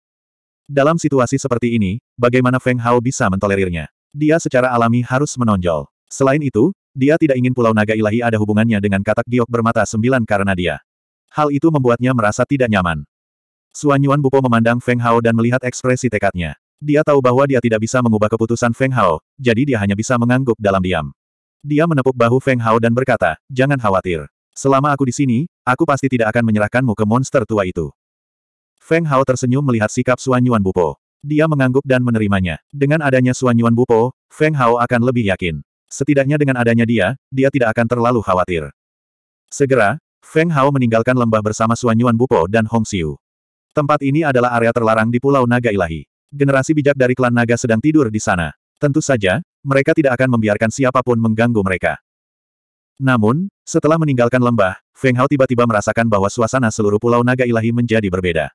Dalam situasi seperti ini, bagaimana Feng Hao bisa mentolerirnya? Dia secara alami harus menonjol. Selain itu, dia tidak ingin Pulau Naga Ilahi ada hubungannya dengan katak giok bermata sembilan karena dia. Hal itu membuatnya merasa tidak nyaman. Suan Yuan Bupo memandang Feng Hao dan melihat ekspresi tekadnya. Dia tahu bahwa dia tidak bisa mengubah keputusan Feng Hao, jadi dia hanya bisa mengangguk dalam diam. Dia menepuk bahu Feng Hao dan berkata, jangan khawatir. Selama aku di sini, aku pasti tidak akan menyerahkanmu ke monster tua itu. Feng Hao tersenyum melihat sikap Suanyuan Yuan Bupo. Dia mengangguk dan menerimanya. Dengan adanya Suanyuan Yuan Bupo, Feng Hao akan lebih yakin. Setidaknya dengan adanya dia, dia tidak akan terlalu khawatir. Segera, Feng Hao meninggalkan lembah bersama Suanyuan Yuan Bupo dan Hong Xiu. Tempat ini adalah area terlarang di Pulau Naga Ilahi. Generasi bijak dari klan naga sedang tidur di sana. Tentu saja, mereka tidak akan membiarkan siapapun mengganggu mereka. Namun, setelah meninggalkan lembah, Feng Hao tiba-tiba merasakan bahwa suasana seluruh Pulau Naga Ilahi menjadi berbeda.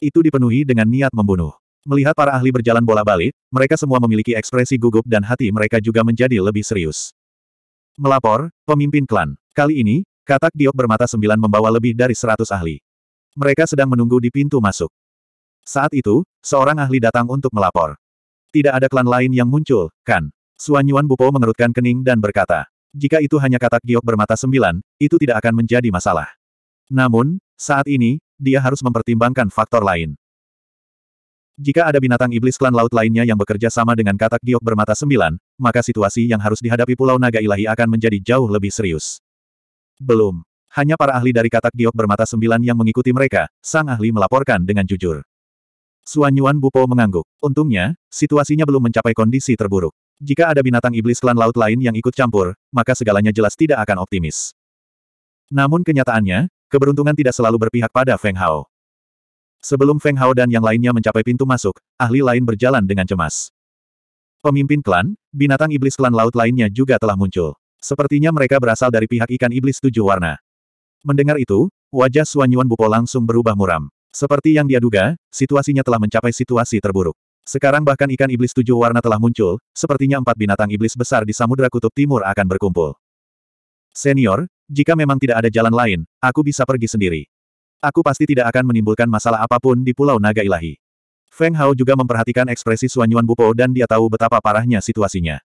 Itu dipenuhi dengan niat membunuh. Melihat para ahli berjalan bola balik, mereka semua memiliki ekspresi gugup dan hati mereka juga menjadi lebih serius. Melapor, pemimpin klan. Kali ini, katak giok bermata sembilan membawa lebih dari seratus ahli. Mereka sedang menunggu di pintu masuk. Saat itu, seorang ahli datang untuk melapor. Tidak ada klan lain yang muncul, kan? Suan Yuan Bupo mengerutkan kening dan berkata, jika itu hanya katak giok bermata sembilan, itu tidak akan menjadi masalah. Namun, saat ini, dia harus mempertimbangkan faktor lain. Jika ada binatang iblis klan laut lainnya yang bekerja sama dengan katak giok bermata sembilan, maka situasi yang harus dihadapi Pulau Naga Ilahi akan menjadi jauh lebih serius. Belum. Hanya para ahli dari katak giok bermata sembilan yang mengikuti mereka, sang ahli melaporkan dengan jujur. Suanyuan Bupo mengangguk. Untungnya, situasinya belum mencapai kondisi terburuk. Jika ada binatang iblis klan laut lain yang ikut campur, maka segalanya jelas tidak akan optimis. Namun kenyataannya, Keberuntungan tidak selalu berpihak pada Feng Hao. Sebelum Feng Hao dan yang lainnya mencapai pintu masuk, ahli lain berjalan dengan cemas. Pemimpin klan, binatang iblis klan laut lainnya juga telah muncul. Sepertinya mereka berasal dari pihak ikan iblis tujuh warna. Mendengar itu, wajah Suan Yuan Bupo langsung berubah muram. Seperti yang dia duga, situasinya telah mencapai situasi terburuk. Sekarang bahkan ikan iblis tujuh warna telah muncul, sepertinya empat binatang iblis besar di Samudra Kutub Timur akan berkumpul. Senior, jika memang tidak ada jalan lain, aku bisa pergi sendiri. Aku pasti tidak akan menimbulkan masalah apapun di Pulau Naga Ilahi. Feng Hao juga memperhatikan ekspresi Suanyuan Bupo dan dia tahu betapa parahnya situasinya.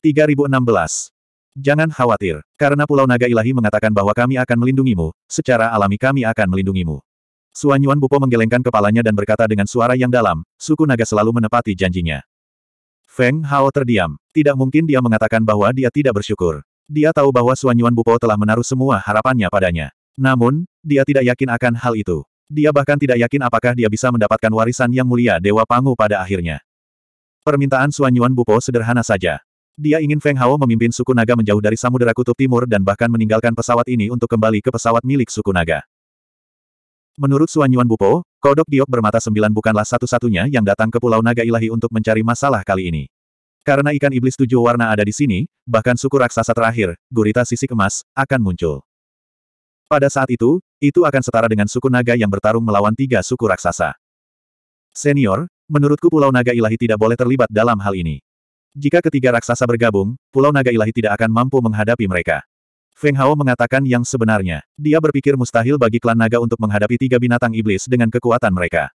3016. Jangan khawatir, karena Pulau Naga Ilahi mengatakan bahwa kami akan melindungimu, secara alami kami akan melindungimu. Suanyuan Bupo menggelengkan kepalanya dan berkata dengan suara yang dalam, suku naga selalu menepati janjinya. Feng Hao terdiam. Tidak mungkin dia mengatakan bahwa dia tidak bersyukur. Dia tahu bahwa Suanyuan Bupo telah menaruh semua harapannya padanya. Namun, dia tidak yakin akan hal itu. Dia bahkan tidak yakin apakah dia bisa mendapatkan warisan yang mulia Dewa Pangu pada akhirnya. Permintaan Suanyuan Bupo sederhana saja. Dia ingin Feng Hao memimpin suku naga menjauh dari Samudera Kutub Timur dan bahkan meninggalkan pesawat ini untuk kembali ke pesawat milik suku naga. Menurut Suanyuan Bupo, kodok Diok bermata sembilan bukanlah satu-satunya yang datang ke Pulau Naga Ilahi untuk mencari masalah kali ini. Karena ikan iblis tujuh warna ada di sini, bahkan suku raksasa terakhir, gurita sisik emas, akan muncul. Pada saat itu, itu akan setara dengan suku naga yang bertarung melawan tiga suku raksasa. Senior, menurutku Pulau Naga Ilahi tidak boleh terlibat dalam hal ini. Jika ketiga raksasa bergabung, Pulau Naga Ilahi tidak akan mampu menghadapi mereka. Feng Hao mengatakan yang sebenarnya. Dia berpikir mustahil bagi klan naga untuk menghadapi tiga binatang iblis dengan kekuatan mereka.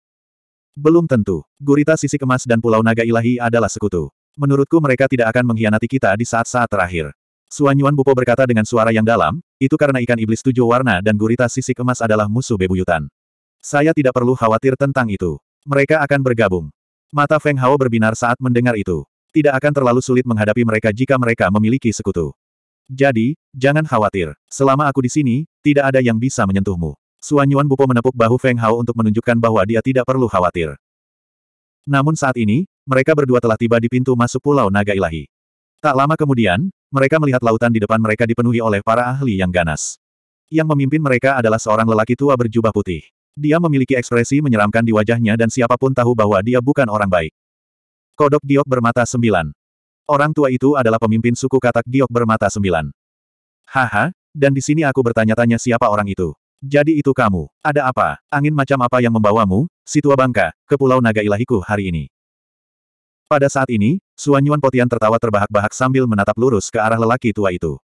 Belum tentu, gurita sisik emas dan Pulau Naga Ilahi adalah sekutu. Menurutku mereka tidak akan mengkhianati kita di saat-saat terakhir. Suanyuan Yuan Bupo berkata dengan suara yang dalam, itu karena ikan iblis tujuh warna dan gurita sisik emas adalah musuh bebuyutan. Saya tidak perlu khawatir tentang itu. Mereka akan bergabung. Mata Feng Hao berbinar saat mendengar itu. Tidak akan terlalu sulit menghadapi mereka jika mereka memiliki sekutu. Jadi, jangan khawatir. Selama aku di sini, tidak ada yang bisa menyentuhmu. Suanyuan Yuan Bupo menepuk bahu Feng Hao untuk menunjukkan bahwa dia tidak perlu khawatir. Namun saat ini, mereka berdua telah tiba di pintu masuk Pulau Naga Ilahi. Tak lama kemudian, mereka melihat lautan di depan mereka dipenuhi oleh para ahli yang ganas. Yang memimpin mereka adalah seorang lelaki tua berjubah putih. Dia memiliki ekspresi menyeramkan di wajahnya dan siapapun tahu bahwa dia bukan orang baik. Kodok Giok bermata sembilan. Orang tua itu adalah pemimpin suku Katak Giok bermata sembilan. Haha, dan di sini aku bertanya-tanya siapa orang itu. Jadi itu kamu. Ada apa? Angin macam apa yang membawamu, si tua bangka, ke Pulau Naga Ilahiku hari ini? Pada saat ini, Suan Yuan Potian tertawa terbahak-bahak sambil menatap lurus ke arah lelaki tua itu.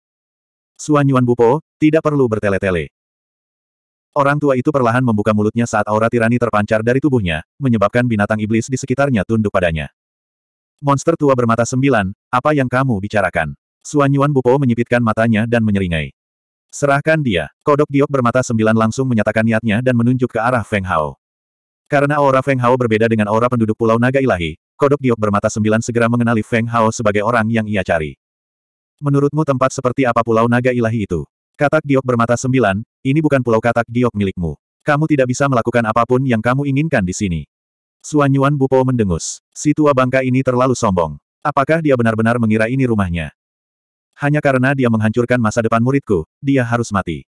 Suan Yuan Bupo, tidak perlu bertele-tele. Orang tua itu perlahan membuka mulutnya saat aura tirani terpancar dari tubuhnya, menyebabkan binatang iblis di sekitarnya tunduk padanya. Monster tua bermata sembilan, apa yang kamu bicarakan? Suan Yuan Bupo menyipitkan matanya dan menyeringai. Serahkan dia. Kodok giok bermata sembilan langsung menyatakan niatnya dan menunjuk ke arah Feng Hao. Karena aura Feng Hao berbeda dengan aura penduduk Pulau Naga Ilahi, kodok giok bermata sembilan segera mengenali Feng Hao sebagai orang yang ia cari. Menurutmu tempat seperti apa pulau naga ilahi itu? Katak giok bermata sembilan, ini bukan pulau katak giok milikmu. Kamu tidak bisa melakukan apapun yang kamu inginkan di sini. Suanyuan Bupo mendengus. Si tua bangka ini terlalu sombong. Apakah dia benar-benar mengira ini rumahnya? Hanya karena dia menghancurkan masa depan muridku, dia harus mati.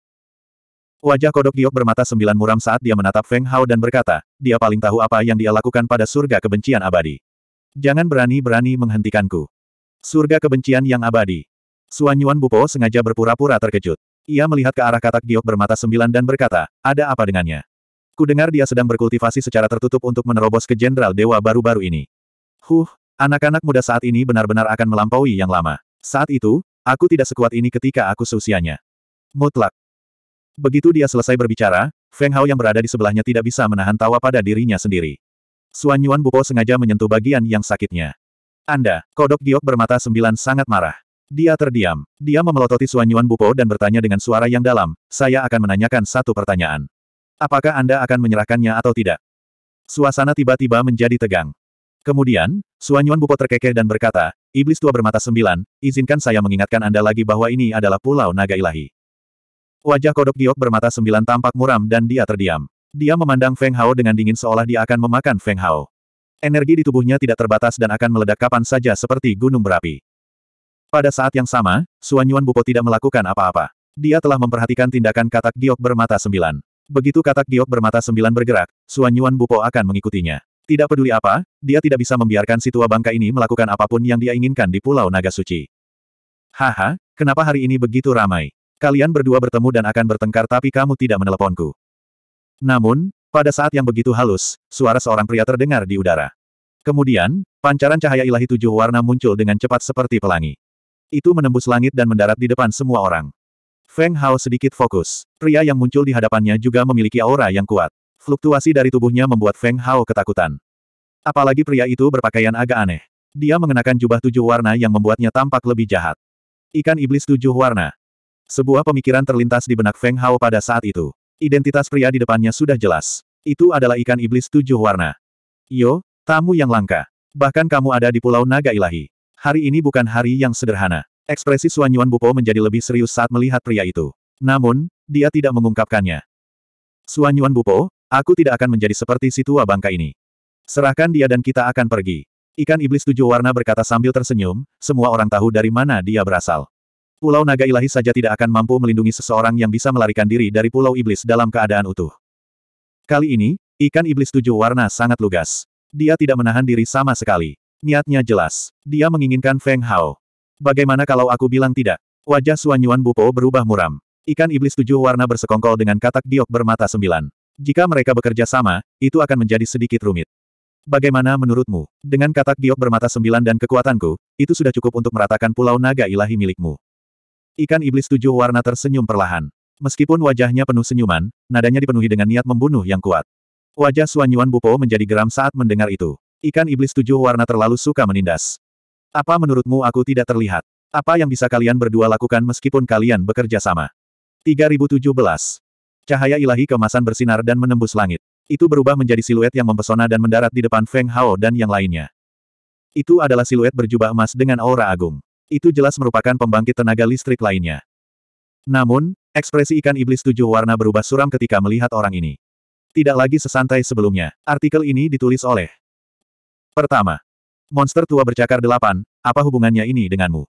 Wajah kodok giok bermata sembilan muram saat dia menatap Feng Hao dan berkata, dia paling tahu apa yang dia lakukan pada surga kebencian abadi. Jangan berani-berani menghentikanku. Surga kebencian yang abadi. Suan Yuan Bupo sengaja berpura-pura terkejut. Ia melihat ke arah katak giok bermata sembilan dan berkata, ada apa dengannya? Kudengar dia sedang berkultivasi secara tertutup untuk menerobos ke Jenderal Dewa baru-baru ini. Huh, anak-anak muda saat ini benar-benar akan melampaui yang lama. Saat itu, aku tidak sekuat ini ketika aku seusianya. Mutlak. Begitu dia selesai berbicara, Feng Hao yang berada di sebelahnya tidak bisa menahan tawa pada dirinya sendiri. Suan Yuan Bupo sengaja menyentuh bagian yang sakitnya. Anda, kodok giok bermata sembilan sangat marah. Dia terdiam. Dia memelototi Suan Yuan Bupo dan bertanya dengan suara yang dalam, saya akan menanyakan satu pertanyaan. Apakah Anda akan menyerahkannya atau tidak? Suasana tiba-tiba menjadi tegang. Kemudian, Suan Yuan Bupo terkekeh dan berkata, Iblis tua bermata sembilan, izinkan saya mengingatkan Anda lagi bahwa ini adalah pulau naga ilahi. Wajah kodok giok bermata sembilan tampak muram dan dia terdiam. Dia memandang Feng Hao dengan dingin seolah dia akan memakan Feng Hao. Energi di tubuhnya tidak terbatas dan akan meledak kapan saja seperti gunung berapi. Pada saat yang sama, Suan Yuan Bupo tidak melakukan apa-apa. Dia telah memperhatikan tindakan katak giok bermata sembilan. Begitu katak giok bermata sembilan bergerak, Suan Yuan Bupo akan mengikutinya. Tidak peduli apa, dia tidak bisa membiarkan si tua bangka ini melakukan apapun yang dia inginkan di Pulau Naga Suci. Haha, kenapa hari ini begitu ramai? Kalian berdua bertemu dan akan bertengkar tapi kamu tidak meneleponku. Namun, pada saat yang begitu halus, suara seorang pria terdengar di udara. Kemudian, pancaran cahaya ilahi tujuh warna muncul dengan cepat seperti pelangi. Itu menembus langit dan mendarat di depan semua orang. Feng Hao sedikit fokus. Pria yang muncul di hadapannya juga memiliki aura yang kuat. Fluktuasi dari tubuhnya membuat Feng Hao ketakutan. Apalagi pria itu berpakaian agak aneh. Dia mengenakan jubah tujuh warna yang membuatnya tampak lebih jahat. Ikan iblis tujuh warna. Sebuah pemikiran terlintas di benak Feng Hao pada saat itu. Identitas pria di depannya sudah jelas. Itu adalah ikan iblis tujuh warna. Yo, tamu yang langka. Bahkan kamu ada di Pulau Naga Ilahi. Hari ini bukan hari yang sederhana. Ekspresi Suan Yuan Bupo menjadi lebih serius saat melihat pria itu. Namun, dia tidak mengungkapkannya. Suan Yuan Bupo, aku tidak akan menjadi seperti si tua bangka ini. Serahkan dia dan kita akan pergi. Ikan iblis tujuh warna berkata sambil tersenyum, semua orang tahu dari mana dia berasal. Pulau Naga Ilahi saja tidak akan mampu melindungi seseorang yang bisa melarikan diri dari Pulau Iblis dalam keadaan utuh. Kali ini, ikan iblis tujuh warna sangat lugas. Dia tidak menahan diri sama sekali. Niatnya jelas. Dia menginginkan Feng Hao. Bagaimana kalau aku bilang tidak? Wajah Suan Yuan Bupo berubah muram. Ikan iblis tujuh warna bersekongkol dengan katak diok bermata sembilan. Jika mereka bekerja sama, itu akan menjadi sedikit rumit. Bagaimana menurutmu? Dengan katak diok bermata sembilan dan kekuatanku, itu sudah cukup untuk meratakan pulau naga ilahi milikmu. Ikan iblis tujuh warna tersenyum perlahan. Meskipun wajahnya penuh senyuman, nadanya dipenuhi dengan niat membunuh yang kuat. Wajah Suanyuan Bupo menjadi geram saat mendengar itu. Ikan iblis tujuh warna terlalu suka menindas. Apa menurutmu aku tidak terlihat? Apa yang bisa kalian berdua lakukan meskipun kalian bekerja sama? 3017. Cahaya ilahi kemasan bersinar dan menembus langit. Itu berubah menjadi siluet yang mempesona dan mendarat di depan Feng Hao dan yang lainnya. Itu adalah siluet berjubah emas dengan aura agung itu jelas merupakan pembangkit tenaga listrik lainnya. Namun, ekspresi ikan iblis tujuh warna berubah suram ketika melihat orang ini. Tidak lagi sesantai sebelumnya. Artikel ini ditulis oleh Pertama, monster tua bercakar delapan, apa hubungannya ini denganmu?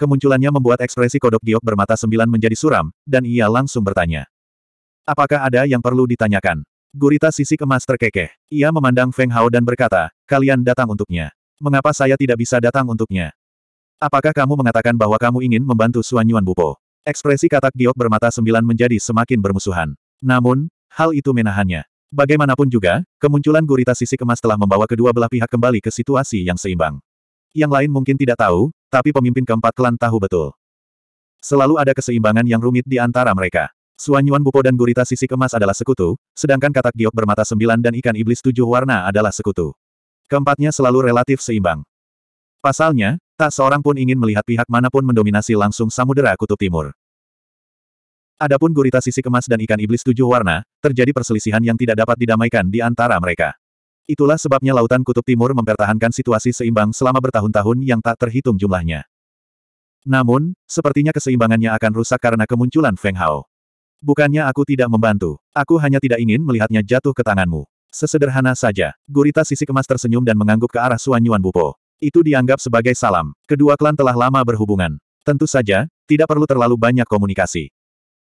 Kemunculannya membuat ekspresi kodok giok bermata sembilan menjadi suram, dan ia langsung bertanya. Apakah ada yang perlu ditanyakan? Gurita sisik emas terkekeh. Ia memandang Feng Hao dan berkata, kalian datang untuknya. Mengapa saya tidak bisa datang untuknya? Apakah kamu mengatakan bahwa kamu ingin membantu Suan Yuan Bupo? Ekspresi katak giok bermata sembilan menjadi semakin bermusuhan. Namun, hal itu menahannya. Bagaimanapun juga, kemunculan gurita Sisi kemas telah membawa kedua belah pihak kembali ke situasi yang seimbang. Yang lain mungkin tidak tahu, tapi pemimpin keempat klan tahu betul. Selalu ada keseimbangan yang rumit di antara mereka. Suan Yuan Bupo dan gurita Sisi kemas adalah sekutu, sedangkan katak giok bermata sembilan dan ikan iblis tujuh warna adalah sekutu. Keempatnya selalu relatif seimbang. Pasalnya, Tak seorang pun ingin melihat pihak manapun mendominasi langsung samudera kutub timur. Adapun gurita sisi kemas dan ikan iblis tujuh warna, terjadi perselisihan yang tidak dapat didamaikan di antara mereka. Itulah sebabnya lautan kutub timur mempertahankan situasi seimbang selama bertahun-tahun yang tak terhitung jumlahnya. Namun, sepertinya keseimbangannya akan rusak karena kemunculan Feng Hao. Bukannya aku tidak membantu. Aku hanya tidak ingin melihatnya jatuh ke tanganmu. Sesederhana saja. Gurita sisi kemas tersenyum dan mengangguk ke arah Suan Yuan Bupo. Itu dianggap sebagai salam. Kedua klan telah lama berhubungan. Tentu saja, tidak perlu terlalu banyak komunikasi.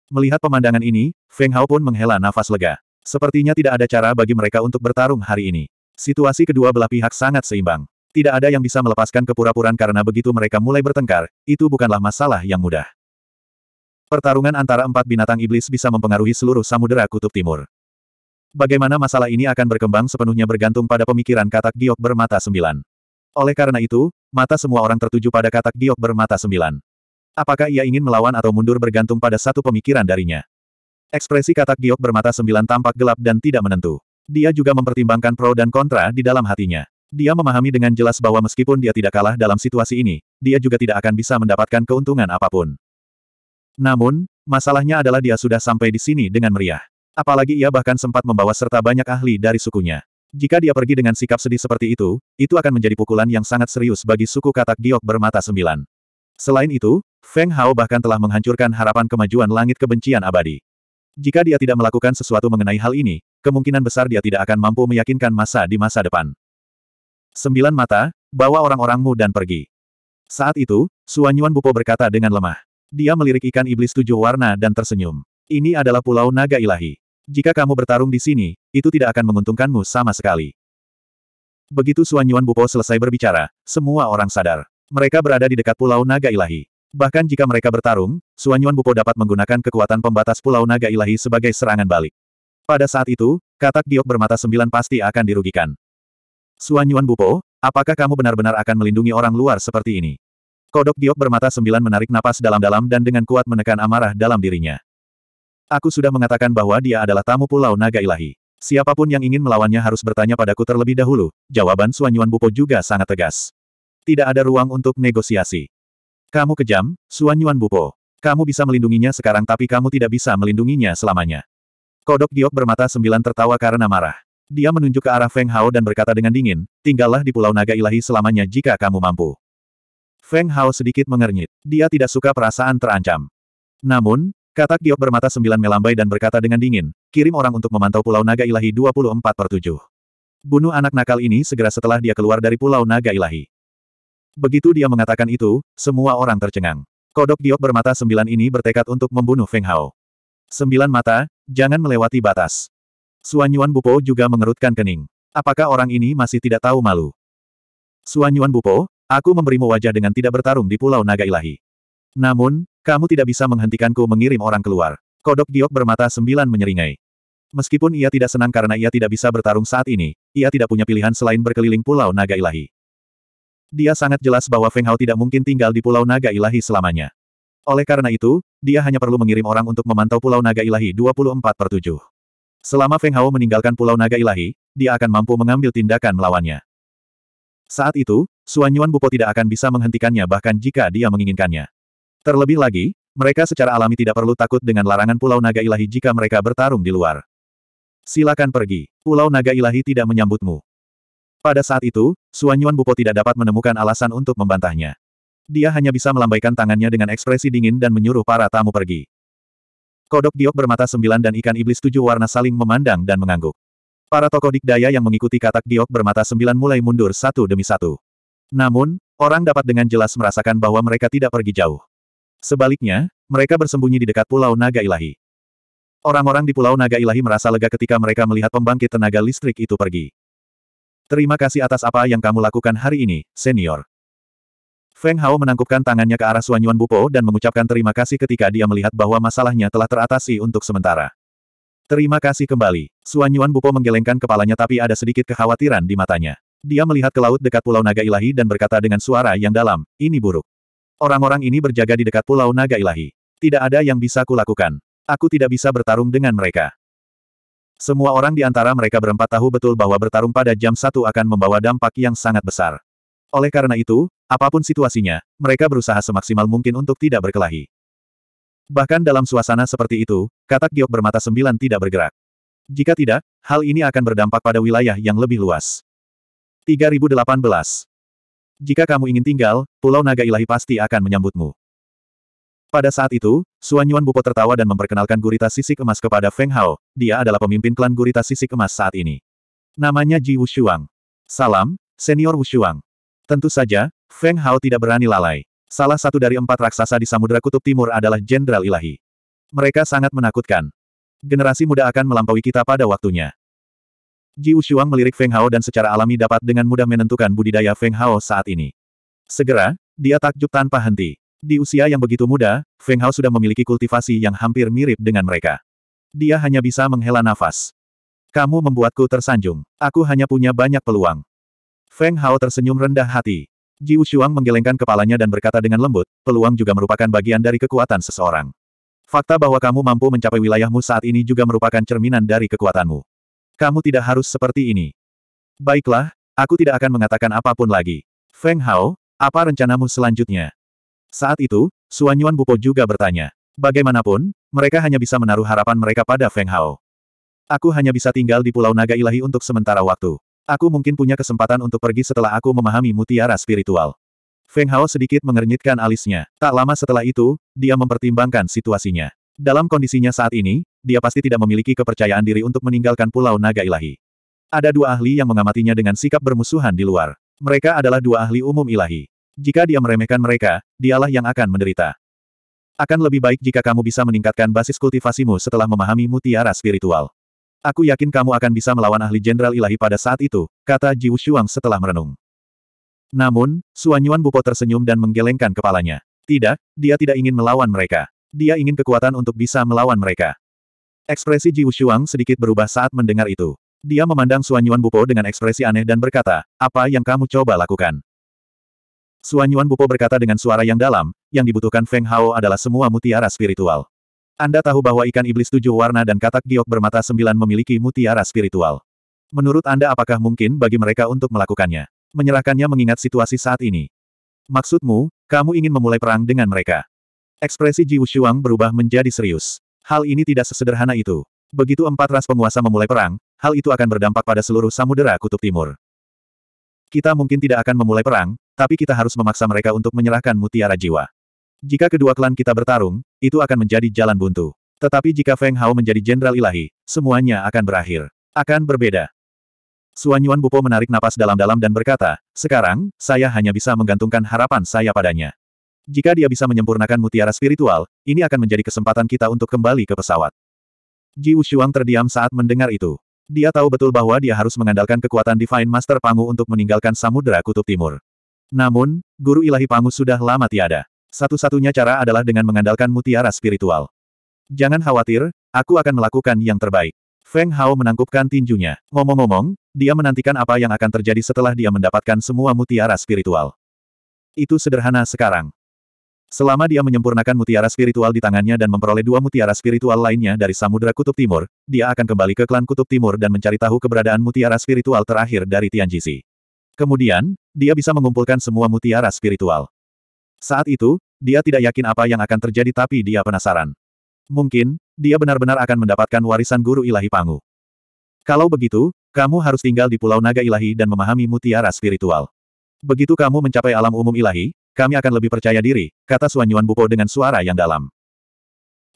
Melihat pemandangan ini, Feng Hao pun menghela nafas lega. Sepertinya tidak ada cara bagi mereka untuk bertarung hari ini. Situasi kedua belah pihak sangat seimbang. Tidak ada yang bisa melepaskan kepura-puraan karena begitu mereka mulai bertengkar, itu bukanlah masalah yang mudah. Pertarungan antara empat binatang iblis bisa mempengaruhi seluruh samudera kutub timur. Bagaimana masalah ini akan berkembang sepenuhnya bergantung pada pemikiran katak giok bermata sembilan. Oleh karena itu, mata semua orang tertuju pada katak giok bermata sembilan. Apakah ia ingin melawan atau mundur bergantung pada satu pemikiran darinya. Ekspresi katak giok bermata sembilan tampak gelap dan tidak menentu. Dia juga mempertimbangkan pro dan kontra di dalam hatinya. Dia memahami dengan jelas bahwa meskipun dia tidak kalah dalam situasi ini, dia juga tidak akan bisa mendapatkan keuntungan apapun. Namun, masalahnya adalah dia sudah sampai di sini dengan meriah. Apalagi ia bahkan sempat membawa serta banyak ahli dari sukunya. Jika dia pergi dengan sikap sedih seperti itu, itu akan menjadi pukulan yang sangat serius bagi suku katak giok bermata sembilan. Selain itu, Feng Hao bahkan telah menghancurkan harapan kemajuan langit kebencian abadi. Jika dia tidak melakukan sesuatu mengenai hal ini, kemungkinan besar dia tidak akan mampu meyakinkan masa di masa depan. Sembilan mata, bawa orang-orangmu dan pergi. Saat itu, Suan Yuan Bupo berkata dengan lemah. Dia melirik ikan iblis tujuh warna dan tersenyum. Ini adalah pulau naga ilahi. Jika kamu bertarung di sini, itu tidak akan menguntungkanmu sama sekali. Begitu Suan Yuan Bupo selesai berbicara, semua orang sadar. Mereka berada di dekat Pulau Naga Ilahi. Bahkan jika mereka bertarung, Suan Yuan Bupo dapat menggunakan kekuatan pembatas Pulau Naga Ilahi sebagai serangan balik. Pada saat itu, katak giok bermata sembilan pasti akan dirugikan. Suan Yuan Bupo, apakah kamu benar-benar akan melindungi orang luar seperti ini? Kodok giok bermata sembilan menarik napas dalam-dalam dan dengan kuat menekan amarah dalam dirinya. Aku sudah mengatakan bahwa dia adalah tamu Pulau Naga Ilahi. Siapapun yang ingin melawannya harus bertanya padaku terlebih dahulu, jawaban Suanyuan Bupo juga sangat tegas. Tidak ada ruang untuk negosiasi. Kamu kejam, Suanyuan Bupo. Kamu bisa melindunginya sekarang tapi kamu tidak bisa melindunginya selamanya. Kodok Giok bermata sembilan tertawa karena marah. Dia menunjuk ke arah Feng Hao dan berkata dengan dingin, tinggallah di Pulau Naga Ilahi selamanya jika kamu mampu. Feng Hao sedikit mengernyit. Dia tidak suka perasaan terancam. Namun, Katak giok bermata sembilan melambai dan berkata dengan dingin, kirim orang untuk memantau Pulau Naga Ilahi 24 per 7. Bunuh anak nakal ini segera setelah dia keluar dari Pulau Naga Ilahi. Begitu dia mengatakan itu, semua orang tercengang. Kodok giok bermata sembilan ini bertekad untuk membunuh Feng Hao. Sembilan mata, jangan melewati batas. Suan Yuan Bupo juga mengerutkan kening. Apakah orang ini masih tidak tahu malu? Suan Yuan Bupo, aku memberimu wajah dengan tidak bertarung di Pulau Naga Ilahi. Namun, kamu tidak bisa menghentikanku mengirim orang keluar. Kodok giok bermata sembilan menyeringai. Meskipun ia tidak senang karena ia tidak bisa bertarung saat ini, ia tidak punya pilihan selain berkeliling Pulau Naga Ilahi. Dia sangat jelas bahwa Feng Hao tidak mungkin tinggal di Pulau Naga Ilahi selamanya. Oleh karena itu, dia hanya perlu mengirim orang untuk memantau Pulau Naga Ilahi 24 per 7. Selama Feng Hao meninggalkan Pulau Naga Ilahi, dia akan mampu mengambil tindakan melawannya. Saat itu, Suanyuan Yuan Bupo tidak akan bisa menghentikannya bahkan jika dia menginginkannya. Terlebih lagi, mereka secara alami tidak perlu takut dengan larangan Pulau Naga Ilahi jika mereka bertarung di luar. Silakan pergi. Pulau Naga Ilahi tidak menyambutmu. Pada saat itu, Suanyuan Bupo tidak dapat menemukan alasan untuk membantahnya. Dia hanya bisa melambaikan tangannya dengan ekspresi dingin dan menyuruh para tamu pergi. Kodok Diok bermata sembilan dan ikan iblis tujuh warna saling memandang dan mengangguk. Para tokoh dikdaya yang mengikuti katak Diok bermata sembilan mulai mundur satu demi satu. Namun, orang dapat dengan jelas merasakan bahwa mereka tidak pergi jauh. Sebaliknya, mereka bersembunyi di dekat Pulau Naga Ilahi. Orang-orang di Pulau Naga Ilahi merasa lega ketika mereka melihat pembangkit tenaga listrik itu pergi. Terima kasih atas apa yang kamu lakukan hari ini, senior. Feng Hao menangkupkan tangannya ke arah Suanyuan Bupo dan mengucapkan terima kasih ketika dia melihat bahwa masalahnya telah teratasi untuk sementara. Terima kasih kembali. Suanyuan Bupo menggelengkan kepalanya tapi ada sedikit kekhawatiran di matanya. Dia melihat ke laut dekat Pulau Naga Ilahi dan berkata dengan suara yang dalam, ini buruk. Orang-orang ini berjaga di dekat Pulau Naga Ilahi. Tidak ada yang bisa kulakukan. Aku tidak bisa bertarung dengan mereka. Semua orang di antara mereka berempat tahu betul bahwa bertarung pada jam satu akan membawa dampak yang sangat besar. Oleh karena itu, apapun situasinya, mereka berusaha semaksimal mungkin untuk tidak berkelahi. Bahkan dalam suasana seperti itu, katak giok bermata sembilan tidak bergerak. Jika tidak, hal ini akan berdampak pada wilayah yang lebih luas. 3018 jika kamu ingin tinggal, Pulau Naga Ilahi pasti akan menyambutmu. Pada saat itu, Suan Yuan Bupo tertawa dan memperkenalkan gurita sisik emas kepada Feng Hao, dia adalah pemimpin klan gurita sisik emas saat ini. Namanya Ji Wushuang. Salam, senior Wushuang. Tentu saja, Feng Hao tidak berani lalai. Salah satu dari empat raksasa di Samudra Kutub Timur adalah Jenderal Ilahi. Mereka sangat menakutkan. Generasi muda akan melampaui kita pada waktunya. Ji Ushuang melirik Feng Hao dan secara alami dapat dengan mudah menentukan budidaya Feng Hao saat ini. Segera, dia takjub tanpa henti. Di usia yang begitu muda, Feng Hao sudah memiliki kultivasi yang hampir mirip dengan mereka. Dia hanya bisa menghela nafas. Kamu membuatku tersanjung. Aku hanya punya banyak peluang. Feng Hao tersenyum rendah hati. Ji Ushuang menggelengkan kepalanya dan berkata dengan lembut, peluang juga merupakan bagian dari kekuatan seseorang. Fakta bahwa kamu mampu mencapai wilayahmu saat ini juga merupakan cerminan dari kekuatanmu. Kamu tidak harus seperti ini. Baiklah, aku tidak akan mengatakan apapun lagi. Feng Hao, apa rencanamu selanjutnya? Saat itu, Suan Yuan Bupo juga bertanya. Bagaimanapun, mereka hanya bisa menaruh harapan mereka pada Feng Hao. Aku hanya bisa tinggal di Pulau Naga Ilahi untuk sementara waktu. Aku mungkin punya kesempatan untuk pergi setelah aku memahami mutiara spiritual. Feng Hao sedikit mengernyitkan alisnya. Tak lama setelah itu, dia mempertimbangkan situasinya. Dalam kondisinya saat ini, dia pasti tidak memiliki kepercayaan diri untuk meninggalkan Pulau Naga Ilahi. Ada dua ahli yang mengamatinya dengan sikap bermusuhan di luar. Mereka adalah dua ahli umum ilahi. Jika dia meremehkan mereka, dialah yang akan menderita. Akan lebih baik jika kamu bisa meningkatkan basis kultivasimu setelah memahami mutiara spiritual. Aku yakin kamu akan bisa melawan ahli jenderal ilahi pada saat itu, kata Ji Shuang setelah merenung. Namun, Suanyuan Bupo tersenyum dan menggelengkan kepalanya. Tidak, dia tidak ingin melawan mereka. Dia ingin kekuatan untuk bisa melawan mereka. Ekspresi Ji Shuang sedikit berubah saat mendengar itu. Dia memandang Yuan Bupo dengan ekspresi aneh dan berkata, apa yang kamu coba lakukan? Yuan Bupo berkata dengan suara yang dalam, yang dibutuhkan Feng Hao adalah semua mutiara spiritual. Anda tahu bahwa ikan iblis tujuh warna dan katak giok bermata sembilan memiliki mutiara spiritual. Menurut Anda apakah mungkin bagi mereka untuk melakukannya? Menyerahkannya mengingat situasi saat ini. Maksudmu, kamu ingin memulai perang dengan mereka? Ekspresi Ji Shuang berubah menjadi serius. Hal ini tidak sesederhana itu. Begitu empat ras penguasa memulai perang, hal itu akan berdampak pada seluruh samudera kutub timur. Kita mungkin tidak akan memulai perang, tapi kita harus memaksa mereka untuk menyerahkan mutiara jiwa. Jika kedua klan kita bertarung, itu akan menjadi jalan buntu. Tetapi jika Feng Hao menjadi jenderal ilahi, semuanya akan berakhir. Akan berbeda. Suanyuan Yuan Bupo menarik napas dalam-dalam dan berkata, sekarang, saya hanya bisa menggantungkan harapan saya padanya. Jika dia bisa menyempurnakan mutiara spiritual, ini akan menjadi kesempatan kita untuk kembali ke pesawat. Ji Wushuang terdiam saat mendengar itu. Dia tahu betul bahwa dia harus mengandalkan kekuatan Divine Master Pangu untuk meninggalkan Samudra Kutub Timur. Namun, Guru Ilahi Pangu sudah lama tiada. Satu-satunya cara adalah dengan mengandalkan mutiara spiritual. Jangan khawatir, aku akan melakukan yang terbaik. Feng Hao menangkupkan tinjunya. Ngomong-ngomong, dia menantikan apa yang akan terjadi setelah dia mendapatkan semua mutiara spiritual. Itu sederhana sekarang. Selama dia menyempurnakan mutiara spiritual di tangannya dan memperoleh dua mutiara spiritual lainnya dari Samudra Kutub Timur, dia akan kembali ke klan Kutub Timur dan mencari tahu keberadaan mutiara spiritual terakhir dari Tianjisi. Kemudian, dia bisa mengumpulkan semua mutiara spiritual. Saat itu, dia tidak yakin apa yang akan terjadi tapi dia penasaran. Mungkin, dia benar-benar akan mendapatkan warisan guru ilahi Pangu. Kalau begitu, kamu harus tinggal di Pulau Naga Ilahi dan memahami mutiara spiritual. Begitu kamu mencapai alam umum ilahi, kami akan lebih percaya diri, kata Suan Yuan Bupo dengan suara yang dalam.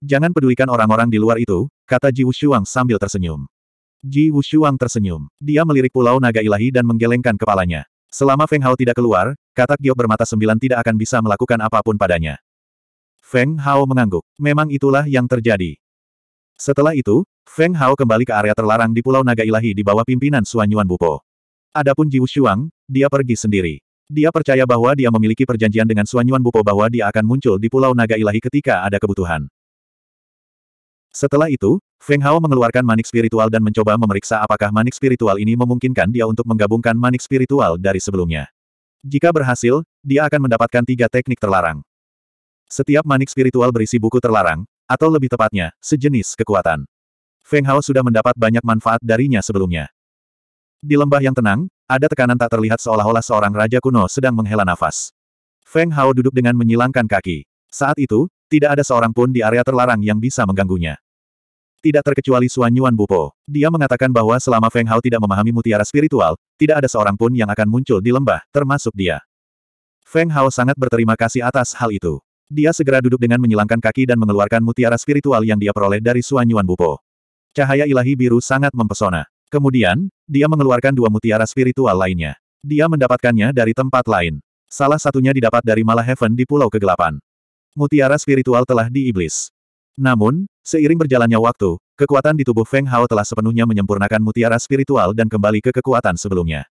Jangan pedulikan orang-orang di luar itu, kata Ji Wushuang sambil tersenyum. Ji Wushuang tersenyum. Dia melirik Pulau Naga Ilahi dan menggelengkan kepalanya. Selama Feng Hao tidak keluar, katak giok bermata sembilan tidak akan bisa melakukan apapun padanya. Feng Hao mengangguk. Memang itulah yang terjadi. Setelah itu, Feng Hao kembali ke area terlarang di Pulau Naga Ilahi di bawah pimpinan Suan Yuan Bupo. Adapun Ji Wushuang, dia pergi sendiri. Dia percaya bahwa dia memiliki perjanjian dengan Suanyuan Bupo bahwa dia akan muncul di Pulau Naga Ilahi ketika ada kebutuhan. Setelah itu, Feng Hao mengeluarkan manik spiritual dan mencoba memeriksa apakah manik spiritual ini memungkinkan dia untuk menggabungkan manik spiritual dari sebelumnya. Jika berhasil, dia akan mendapatkan tiga teknik terlarang. Setiap manik spiritual berisi buku terlarang, atau lebih tepatnya, sejenis kekuatan. Feng Hao sudah mendapat banyak manfaat darinya sebelumnya. Di lembah yang tenang, ada tekanan tak terlihat seolah-olah seorang raja kuno sedang menghela nafas. Feng Hao duduk dengan menyilangkan kaki. Saat itu, tidak ada seorang pun di area terlarang yang bisa mengganggunya. Tidak terkecuali Suan Yuan Bupo. Dia mengatakan bahwa selama Feng Hao tidak memahami mutiara spiritual, tidak ada seorang pun yang akan muncul di lembah, termasuk dia. Feng Hao sangat berterima kasih atas hal itu. Dia segera duduk dengan menyilangkan kaki dan mengeluarkan mutiara spiritual yang dia peroleh dari Suan Yuan Bupo. Cahaya ilahi biru sangat mempesona. Kemudian, dia mengeluarkan dua mutiara spiritual lainnya. Dia mendapatkannya dari tempat lain. Salah satunya didapat dari Heaven di Pulau Kegelapan. Mutiara spiritual telah diiblis. Namun, seiring berjalannya waktu, kekuatan di tubuh Feng Hao telah sepenuhnya menyempurnakan mutiara spiritual dan kembali ke kekuatan sebelumnya.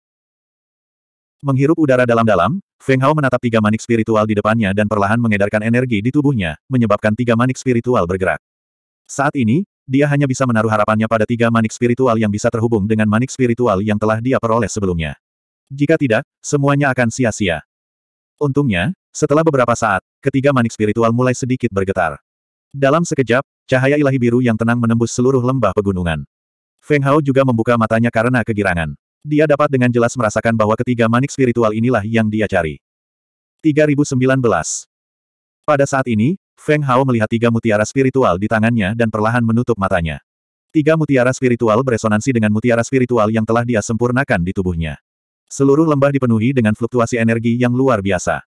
Menghirup udara dalam-dalam, Feng Hao menatap tiga manik spiritual di depannya dan perlahan mengedarkan energi di tubuhnya, menyebabkan tiga manik spiritual bergerak. Saat ini, dia hanya bisa menaruh harapannya pada tiga manik spiritual yang bisa terhubung dengan manik spiritual yang telah dia peroleh sebelumnya. Jika tidak, semuanya akan sia-sia. Untungnya, setelah beberapa saat, ketiga manik spiritual mulai sedikit bergetar. Dalam sekejap, cahaya ilahi biru yang tenang menembus seluruh lembah pegunungan. Feng Hao juga membuka matanya karena kegirangan. Dia dapat dengan jelas merasakan bahwa ketiga manik spiritual inilah yang dia cari. 3019 Pada saat ini, Feng Hao melihat tiga mutiara spiritual di tangannya dan perlahan menutup matanya. Tiga mutiara spiritual beresonansi dengan mutiara spiritual yang telah dia sempurnakan di tubuhnya. Seluruh lembah dipenuhi dengan fluktuasi energi yang luar biasa.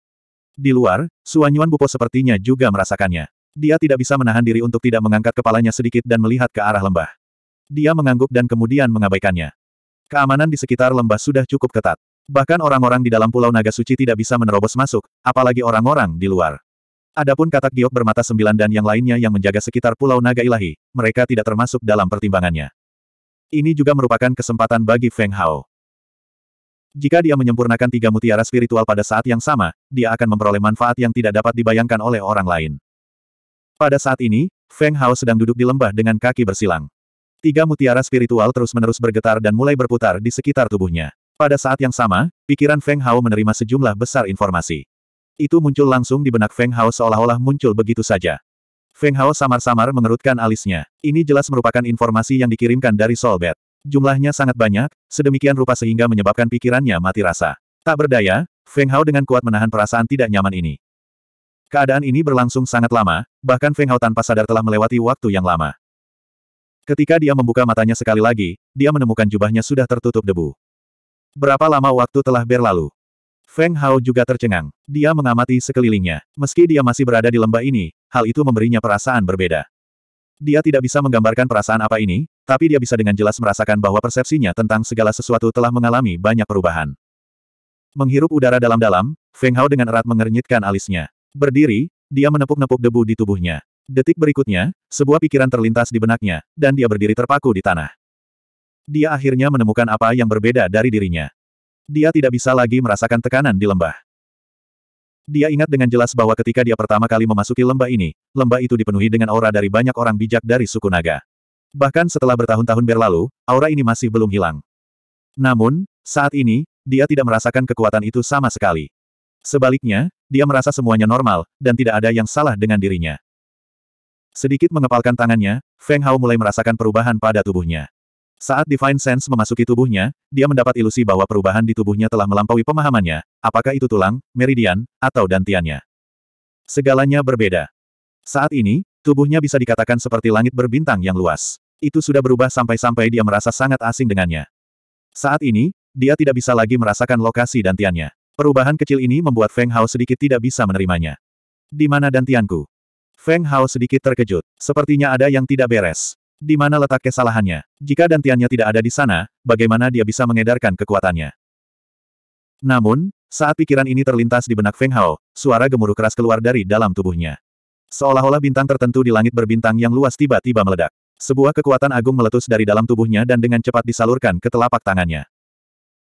Di luar, Suanyuan Bupo sepertinya juga merasakannya. Dia tidak bisa menahan diri untuk tidak mengangkat kepalanya sedikit dan melihat ke arah lembah. Dia mengangguk dan kemudian mengabaikannya. Keamanan di sekitar lembah sudah cukup ketat. Bahkan orang-orang di dalam Pulau Naga Suci tidak bisa menerobos masuk, apalagi orang-orang di luar. Adapun katak giok bermata sembilan dan yang lainnya yang menjaga sekitar Pulau Naga Ilahi, mereka tidak termasuk dalam pertimbangannya. Ini juga merupakan kesempatan bagi Feng Hao. Jika dia menyempurnakan tiga mutiara spiritual pada saat yang sama, dia akan memperoleh manfaat yang tidak dapat dibayangkan oleh orang lain. Pada saat ini, Feng Hao sedang duduk di lembah dengan kaki bersilang. Tiga mutiara spiritual terus-menerus bergetar dan mulai berputar di sekitar tubuhnya. Pada saat yang sama, pikiran Feng Hao menerima sejumlah besar informasi. Itu muncul langsung di benak Feng Hao seolah-olah muncul begitu saja. Feng Hao samar-samar mengerutkan alisnya. Ini jelas merupakan informasi yang dikirimkan dari Solbet. Jumlahnya sangat banyak, sedemikian rupa sehingga menyebabkan pikirannya mati rasa. Tak berdaya, Feng Hao dengan kuat menahan perasaan tidak nyaman ini. Keadaan ini berlangsung sangat lama, bahkan Feng Hao tanpa sadar telah melewati waktu yang lama. Ketika dia membuka matanya sekali lagi, dia menemukan jubahnya sudah tertutup debu. Berapa lama waktu telah berlalu? Feng Hao juga tercengang. Dia mengamati sekelilingnya. Meski dia masih berada di lembah ini, hal itu memberinya perasaan berbeda. Dia tidak bisa menggambarkan perasaan apa ini, tapi dia bisa dengan jelas merasakan bahwa persepsinya tentang segala sesuatu telah mengalami banyak perubahan. Menghirup udara dalam-dalam, Feng Hao dengan erat mengernyitkan alisnya. Berdiri, dia menepuk-nepuk debu di tubuhnya. Detik berikutnya, sebuah pikiran terlintas di benaknya, dan dia berdiri terpaku di tanah. Dia akhirnya menemukan apa yang berbeda dari dirinya. Dia tidak bisa lagi merasakan tekanan di lembah. Dia ingat dengan jelas bahwa ketika dia pertama kali memasuki lembah ini, lembah itu dipenuhi dengan aura dari banyak orang bijak dari suku naga. Bahkan setelah bertahun-tahun berlalu, aura ini masih belum hilang. Namun, saat ini, dia tidak merasakan kekuatan itu sama sekali. Sebaliknya, dia merasa semuanya normal, dan tidak ada yang salah dengan dirinya. Sedikit mengepalkan tangannya, Feng Hao mulai merasakan perubahan pada tubuhnya. Saat Divine Sense memasuki tubuhnya, dia mendapat ilusi bahwa perubahan di tubuhnya telah melampaui pemahamannya, apakah itu tulang, meridian, atau dantiannya. Segalanya berbeda. Saat ini, tubuhnya bisa dikatakan seperti langit berbintang yang luas. Itu sudah berubah sampai-sampai dia merasa sangat asing dengannya. Saat ini, dia tidak bisa lagi merasakan lokasi dantiannya. Perubahan kecil ini membuat Feng Hao sedikit tidak bisa menerimanya. Di mana dantianku? Feng Hao sedikit terkejut. Sepertinya ada yang tidak beres. Di mana letak kesalahannya? Jika dantiannya tidak ada di sana, bagaimana dia bisa mengedarkan kekuatannya? Namun, saat pikiran ini terlintas di benak Feng Hao, suara gemuruh keras keluar dari dalam tubuhnya. Seolah-olah bintang tertentu di langit berbintang yang luas tiba-tiba meledak. Sebuah kekuatan agung meletus dari dalam tubuhnya dan dengan cepat disalurkan ke telapak tangannya.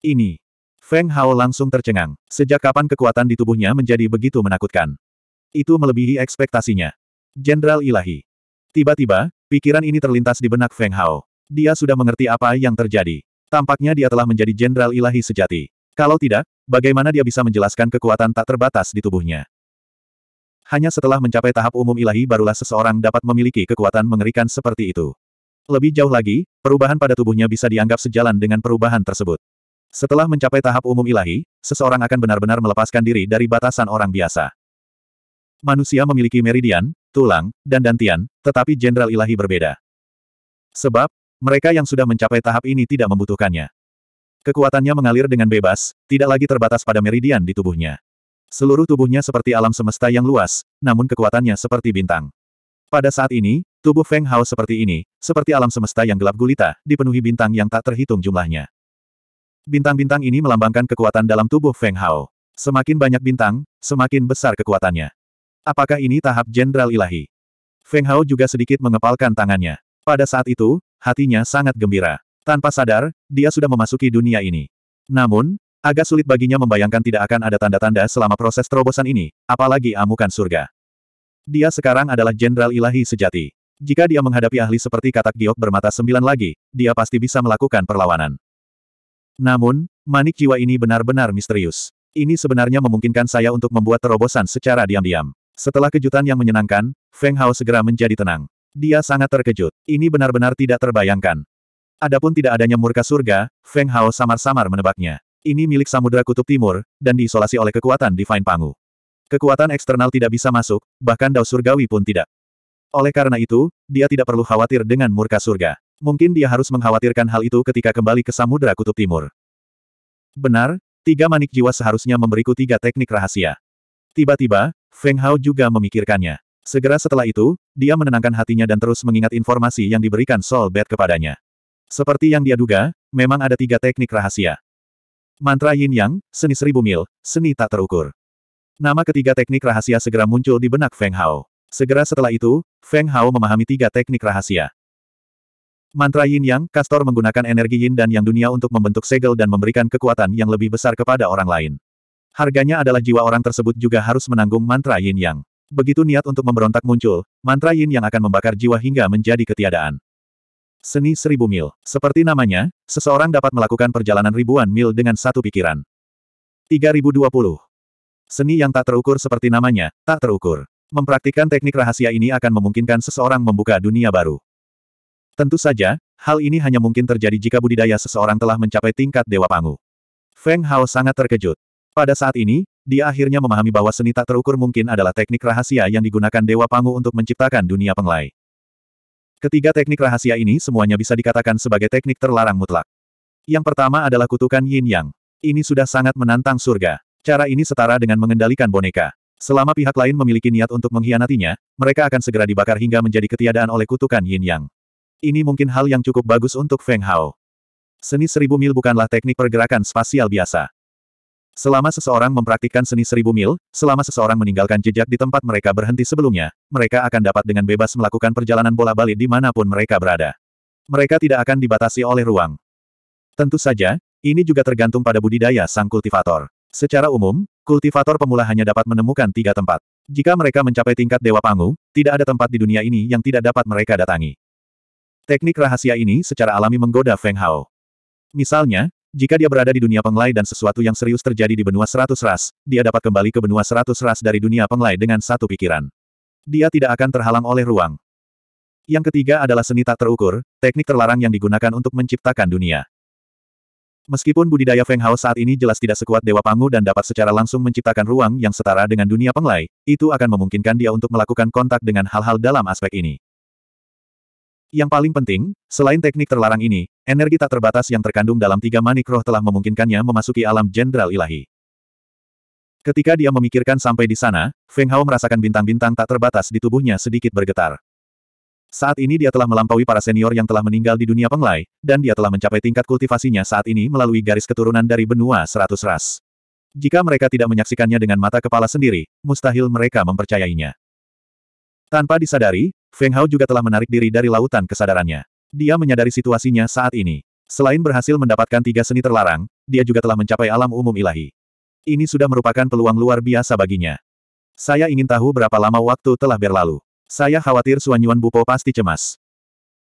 Ini. Feng Hao langsung tercengang. Sejak kapan kekuatan di tubuhnya menjadi begitu menakutkan? Itu melebihi ekspektasinya. Jenderal Ilahi. Tiba-tiba, Pikiran ini terlintas di benak Feng Hao. Dia sudah mengerti apa yang terjadi. Tampaknya dia telah menjadi jenderal ilahi sejati. Kalau tidak, bagaimana dia bisa menjelaskan kekuatan tak terbatas di tubuhnya? Hanya setelah mencapai tahap umum ilahi barulah seseorang dapat memiliki kekuatan mengerikan seperti itu. Lebih jauh lagi, perubahan pada tubuhnya bisa dianggap sejalan dengan perubahan tersebut. Setelah mencapai tahap umum ilahi, seseorang akan benar-benar melepaskan diri dari batasan orang biasa. Manusia memiliki meridian, tulang, dan dantian, tetapi Jenderal Ilahi berbeda. Sebab, mereka yang sudah mencapai tahap ini tidak membutuhkannya. Kekuatannya mengalir dengan bebas, tidak lagi terbatas pada meridian di tubuhnya. Seluruh tubuhnya seperti alam semesta yang luas, namun kekuatannya seperti bintang. Pada saat ini, tubuh Feng Hao seperti ini, seperti alam semesta yang gelap gulita, dipenuhi bintang yang tak terhitung jumlahnya. Bintang-bintang ini melambangkan kekuatan dalam tubuh Feng Hao. Semakin banyak bintang, semakin besar kekuatannya. Apakah ini tahap Jenderal Ilahi? Feng Hao juga sedikit mengepalkan tangannya. Pada saat itu, hatinya sangat gembira. Tanpa sadar, dia sudah memasuki dunia ini. Namun, agak sulit baginya membayangkan tidak akan ada tanda-tanda selama proses terobosan ini, apalagi amukan surga. Dia sekarang adalah Jenderal Ilahi sejati. Jika dia menghadapi ahli seperti katak giok bermata sembilan lagi, dia pasti bisa melakukan perlawanan. Namun, manik jiwa ini benar-benar misterius. Ini sebenarnya memungkinkan saya untuk membuat terobosan secara diam-diam. Setelah kejutan yang menyenangkan, Feng Hao segera menjadi tenang. Dia sangat terkejut. Ini benar-benar tidak terbayangkan. Adapun tidak adanya murka surga, Feng Hao samar-samar menebaknya. Ini milik Samudra Kutub Timur, dan diisolasi oleh kekuatan Divine Pangu. Kekuatan eksternal tidak bisa masuk, bahkan dao surgawi pun tidak. Oleh karena itu, dia tidak perlu khawatir dengan murka surga. Mungkin dia harus mengkhawatirkan hal itu ketika kembali ke Samudra Kutub Timur. Benar, tiga manik jiwa seharusnya memberiku tiga teknik rahasia. Tiba-tiba, Feng Hao juga memikirkannya. Segera setelah itu, dia menenangkan hatinya dan terus mengingat informasi yang diberikan Soul Bat kepadanya. Seperti yang dia duga, memang ada tiga teknik rahasia. Mantra Yin Yang, seni seribu mil, seni tak terukur. Nama ketiga teknik rahasia segera muncul di benak Feng Hao. Segera setelah itu, Feng Hao memahami tiga teknik rahasia. Mantra Yin Yang, Kastor menggunakan energi Yin dan Yang dunia untuk membentuk segel dan memberikan kekuatan yang lebih besar kepada orang lain. Harganya adalah jiwa orang tersebut juga harus menanggung mantra yin yang. Begitu niat untuk memberontak muncul, mantra yin yang akan membakar jiwa hingga menjadi ketiadaan. Seni seribu mil. Seperti namanya, seseorang dapat melakukan perjalanan ribuan mil dengan satu pikiran. 3020. Seni yang tak terukur seperti namanya, tak terukur. Mempraktikkan teknik rahasia ini akan memungkinkan seseorang membuka dunia baru. Tentu saja, hal ini hanya mungkin terjadi jika budidaya seseorang telah mencapai tingkat Dewa Pangu. Feng Hao sangat terkejut. Pada saat ini, dia akhirnya memahami bahwa seni tak terukur mungkin adalah teknik rahasia yang digunakan Dewa Pangu untuk menciptakan dunia penglai. Ketiga teknik rahasia ini semuanya bisa dikatakan sebagai teknik terlarang mutlak. Yang pertama adalah kutukan yin yang. Ini sudah sangat menantang surga. Cara ini setara dengan mengendalikan boneka. Selama pihak lain memiliki niat untuk mengkhianatinya, mereka akan segera dibakar hingga menjadi ketiadaan oleh kutukan yin yang. Ini mungkin hal yang cukup bagus untuk Feng Hao. Seni seribu mil bukanlah teknik pergerakan spasial biasa. Selama seseorang mempraktikkan seni seribu mil, selama seseorang meninggalkan jejak di tempat mereka berhenti sebelumnya, mereka akan dapat dengan bebas melakukan perjalanan bola balik dimanapun mereka berada. Mereka tidak akan dibatasi oleh ruang. Tentu saja, ini juga tergantung pada budidaya sang kultivator. Secara umum, kultivator pemula hanya dapat menemukan tiga tempat. Jika mereka mencapai tingkat Dewa Pangu, tidak ada tempat di dunia ini yang tidak dapat mereka datangi. Teknik rahasia ini secara alami menggoda Feng Hao. Misalnya, jika dia berada di dunia penglai dan sesuatu yang serius terjadi di benua seratus ras, dia dapat kembali ke benua seratus ras dari dunia penglai dengan satu pikiran. Dia tidak akan terhalang oleh ruang. Yang ketiga adalah seni tak terukur, teknik terlarang yang digunakan untuk menciptakan dunia. Meskipun budidaya Feng Hao saat ini jelas tidak sekuat Dewa Pangu dan dapat secara langsung menciptakan ruang yang setara dengan dunia penglai, itu akan memungkinkan dia untuk melakukan kontak dengan hal-hal dalam aspek ini. Yang paling penting, selain teknik terlarang ini, energi tak terbatas yang terkandung dalam tiga manik roh telah memungkinkannya memasuki alam jenderal ilahi. Ketika dia memikirkan sampai di sana, Feng Hao merasakan bintang-bintang tak terbatas di tubuhnya sedikit bergetar. Saat ini dia telah melampaui para senior yang telah meninggal di dunia penglai, dan dia telah mencapai tingkat kultivasinya saat ini melalui garis keturunan dari benua seratus ras. Jika mereka tidak menyaksikannya dengan mata kepala sendiri, mustahil mereka mempercayainya. Tanpa disadari, Feng Hao juga telah menarik diri dari lautan kesadarannya. Dia menyadari situasinya saat ini. Selain berhasil mendapatkan tiga seni terlarang, dia juga telah mencapai alam umum ilahi. Ini sudah merupakan peluang luar biasa baginya. Saya ingin tahu berapa lama waktu telah berlalu. Saya khawatir Suan Yuan Bupo pasti cemas.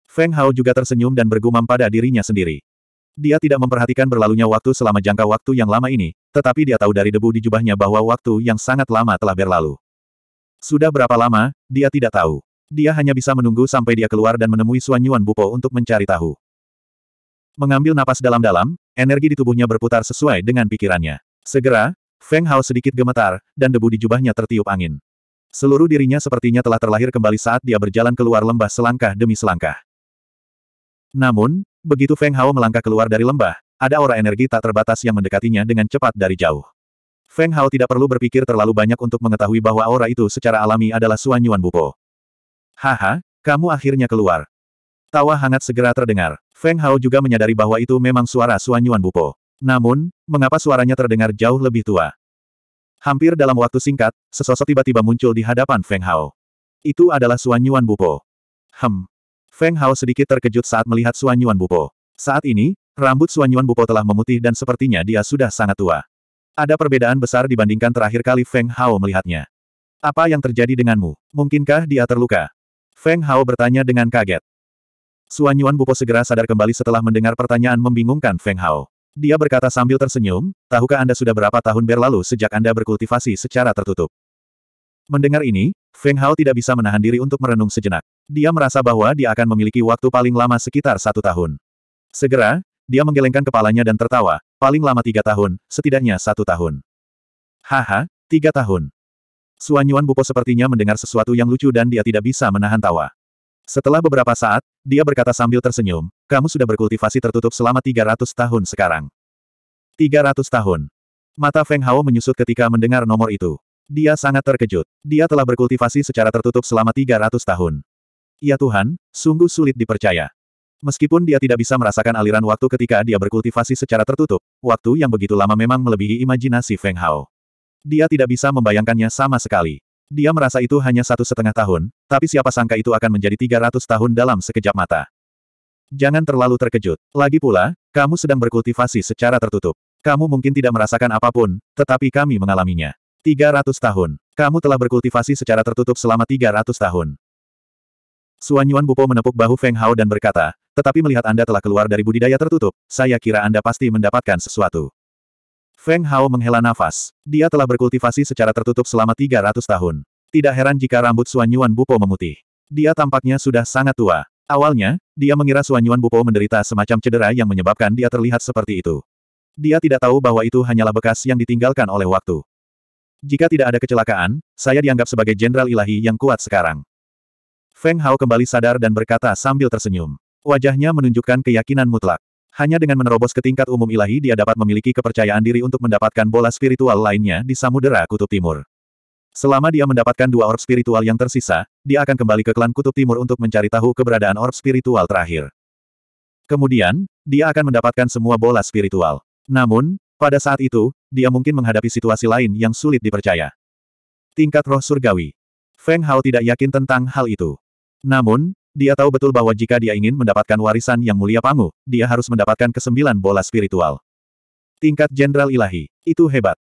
Feng Hao juga tersenyum dan bergumam pada dirinya sendiri. Dia tidak memperhatikan berlalunya waktu selama jangka waktu yang lama ini, tetapi dia tahu dari debu di jubahnya bahwa waktu yang sangat lama telah berlalu. Sudah berapa lama, dia tidak tahu. Dia hanya bisa menunggu sampai dia keluar dan menemui Suan Yuan Bupo untuk mencari tahu. Mengambil napas dalam-dalam, energi di tubuhnya berputar sesuai dengan pikirannya. Segera, Feng Hao sedikit gemetar, dan debu di jubahnya tertiup angin. Seluruh dirinya sepertinya telah terlahir kembali saat dia berjalan keluar lembah selangkah demi selangkah. Namun, begitu Feng Hao melangkah keluar dari lembah, ada aura energi tak terbatas yang mendekatinya dengan cepat dari jauh. Feng Hao tidak perlu berpikir terlalu banyak untuk mengetahui bahwa aura itu secara alami adalah Suan Yuan Bupo. Haha, kamu akhirnya keluar. Tawa hangat segera terdengar. Feng Hao juga menyadari bahwa itu memang suara Suan Yuan Bupo. Namun, mengapa suaranya terdengar jauh lebih tua? Hampir dalam waktu singkat, sesosok tiba-tiba muncul di hadapan Feng Hao. Itu adalah Suan Yuan Bupo. Hem. Feng Hao sedikit terkejut saat melihat Suan Yuan Bupo. Saat ini, rambut Suan Yuan Bupo telah memutih dan sepertinya dia sudah sangat tua. Ada perbedaan besar dibandingkan terakhir kali Feng Hao melihatnya. Apa yang terjadi denganmu? Mungkinkah dia terluka? Feng Hao bertanya dengan kaget. Suan Yuan Bupo segera sadar kembali setelah mendengar pertanyaan membingungkan Feng Hao. Dia berkata sambil tersenyum, tahukah Anda sudah berapa tahun berlalu sejak Anda berkultivasi secara tertutup? Mendengar ini, Feng Hao tidak bisa menahan diri untuk merenung sejenak. Dia merasa bahwa dia akan memiliki waktu paling lama sekitar satu tahun. Segera, dia menggelengkan kepalanya dan tertawa, paling lama tiga tahun, setidaknya satu tahun. Haha, tiga tahun. Suanyuan Bupo sepertinya mendengar sesuatu yang lucu dan dia tidak bisa menahan tawa. Setelah beberapa saat, dia berkata sambil tersenyum, kamu sudah berkultivasi tertutup selama 300 tahun sekarang. 300 tahun. Mata Feng Hao menyusut ketika mendengar nomor itu. Dia sangat terkejut. Dia telah berkultivasi secara tertutup selama 300 tahun. Ya Tuhan, sungguh sulit dipercaya. Meskipun dia tidak bisa merasakan aliran waktu ketika dia berkultivasi secara tertutup, waktu yang begitu lama memang melebihi imajinasi Feng Hao. Dia tidak bisa membayangkannya sama sekali. Dia merasa itu hanya satu setengah tahun, tapi siapa sangka itu akan menjadi 300 tahun dalam sekejap mata. Jangan terlalu terkejut. Lagi pula, kamu sedang berkultivasi secara tertutup. Kamu mungkin tidak merasakan apapun, tetapi kami mengalaminya. 300 tahun. Kamu telah berkultivasi secara tertutup selama 300 tahun. Suan Yuan Bupo menepuk bahu Feng Hao dan berkata, tetapi melihat Anda telah keluar dari budidaya tertutup, saya kira Anda pasti mendapatkan sesuatu. Feng Hao menghela nafas. Dia telah berkultivasi secara tertutup selama 300 tahun. Tidak heran jika rambut Suan Yuan Bupo memutih. Dia tampaknya sudah sangat tua. Awalnya, dia mengira Suan Yuan Bupo menderita semacam cedera yang menyebabkan dia terlihat seperti itu. Dia tidak tahu bahwa itu hanyalah bekas yang ditinggalkan oleh waktu. Jika tidak ada kecelakaan, saya dianggap sebagai jenderal ilahi yang kuat sekarang. Feng Hao kembali sadar dan berkata sambil tersenyum. Wajahnya menunjukkan keyakinan mutlak. Hanya dengan menerobos ke tingkat umum ilahi dia dapat memiliki kepercayaan diri untuk mendapatkan bola spiritual lainnya di Samudera Kutub Timur. Selama dia mendapatkan dua orb spiritual yang tersisa, dia akan kembali ke klan Kutub Timur untuk mencari tahu keberadaan orb spiritual terakhir. Kemudian, dia akan mendapatkan semua bola spiritual. Namun, pada saat itu, dia mungkin menghadapi situasi lain yang sulit dipercaya. Tingkat roh surgawi. Feng Hao tidak yakin tentang hal itu. Namun, dia tahu betul bahwa jika dia ingin mendapatkan warisan yang mulia Pangu, dia harus mendapatkan kesembilan bola spiritual. Tingkat Jenderal Ilahi. Itu hebat.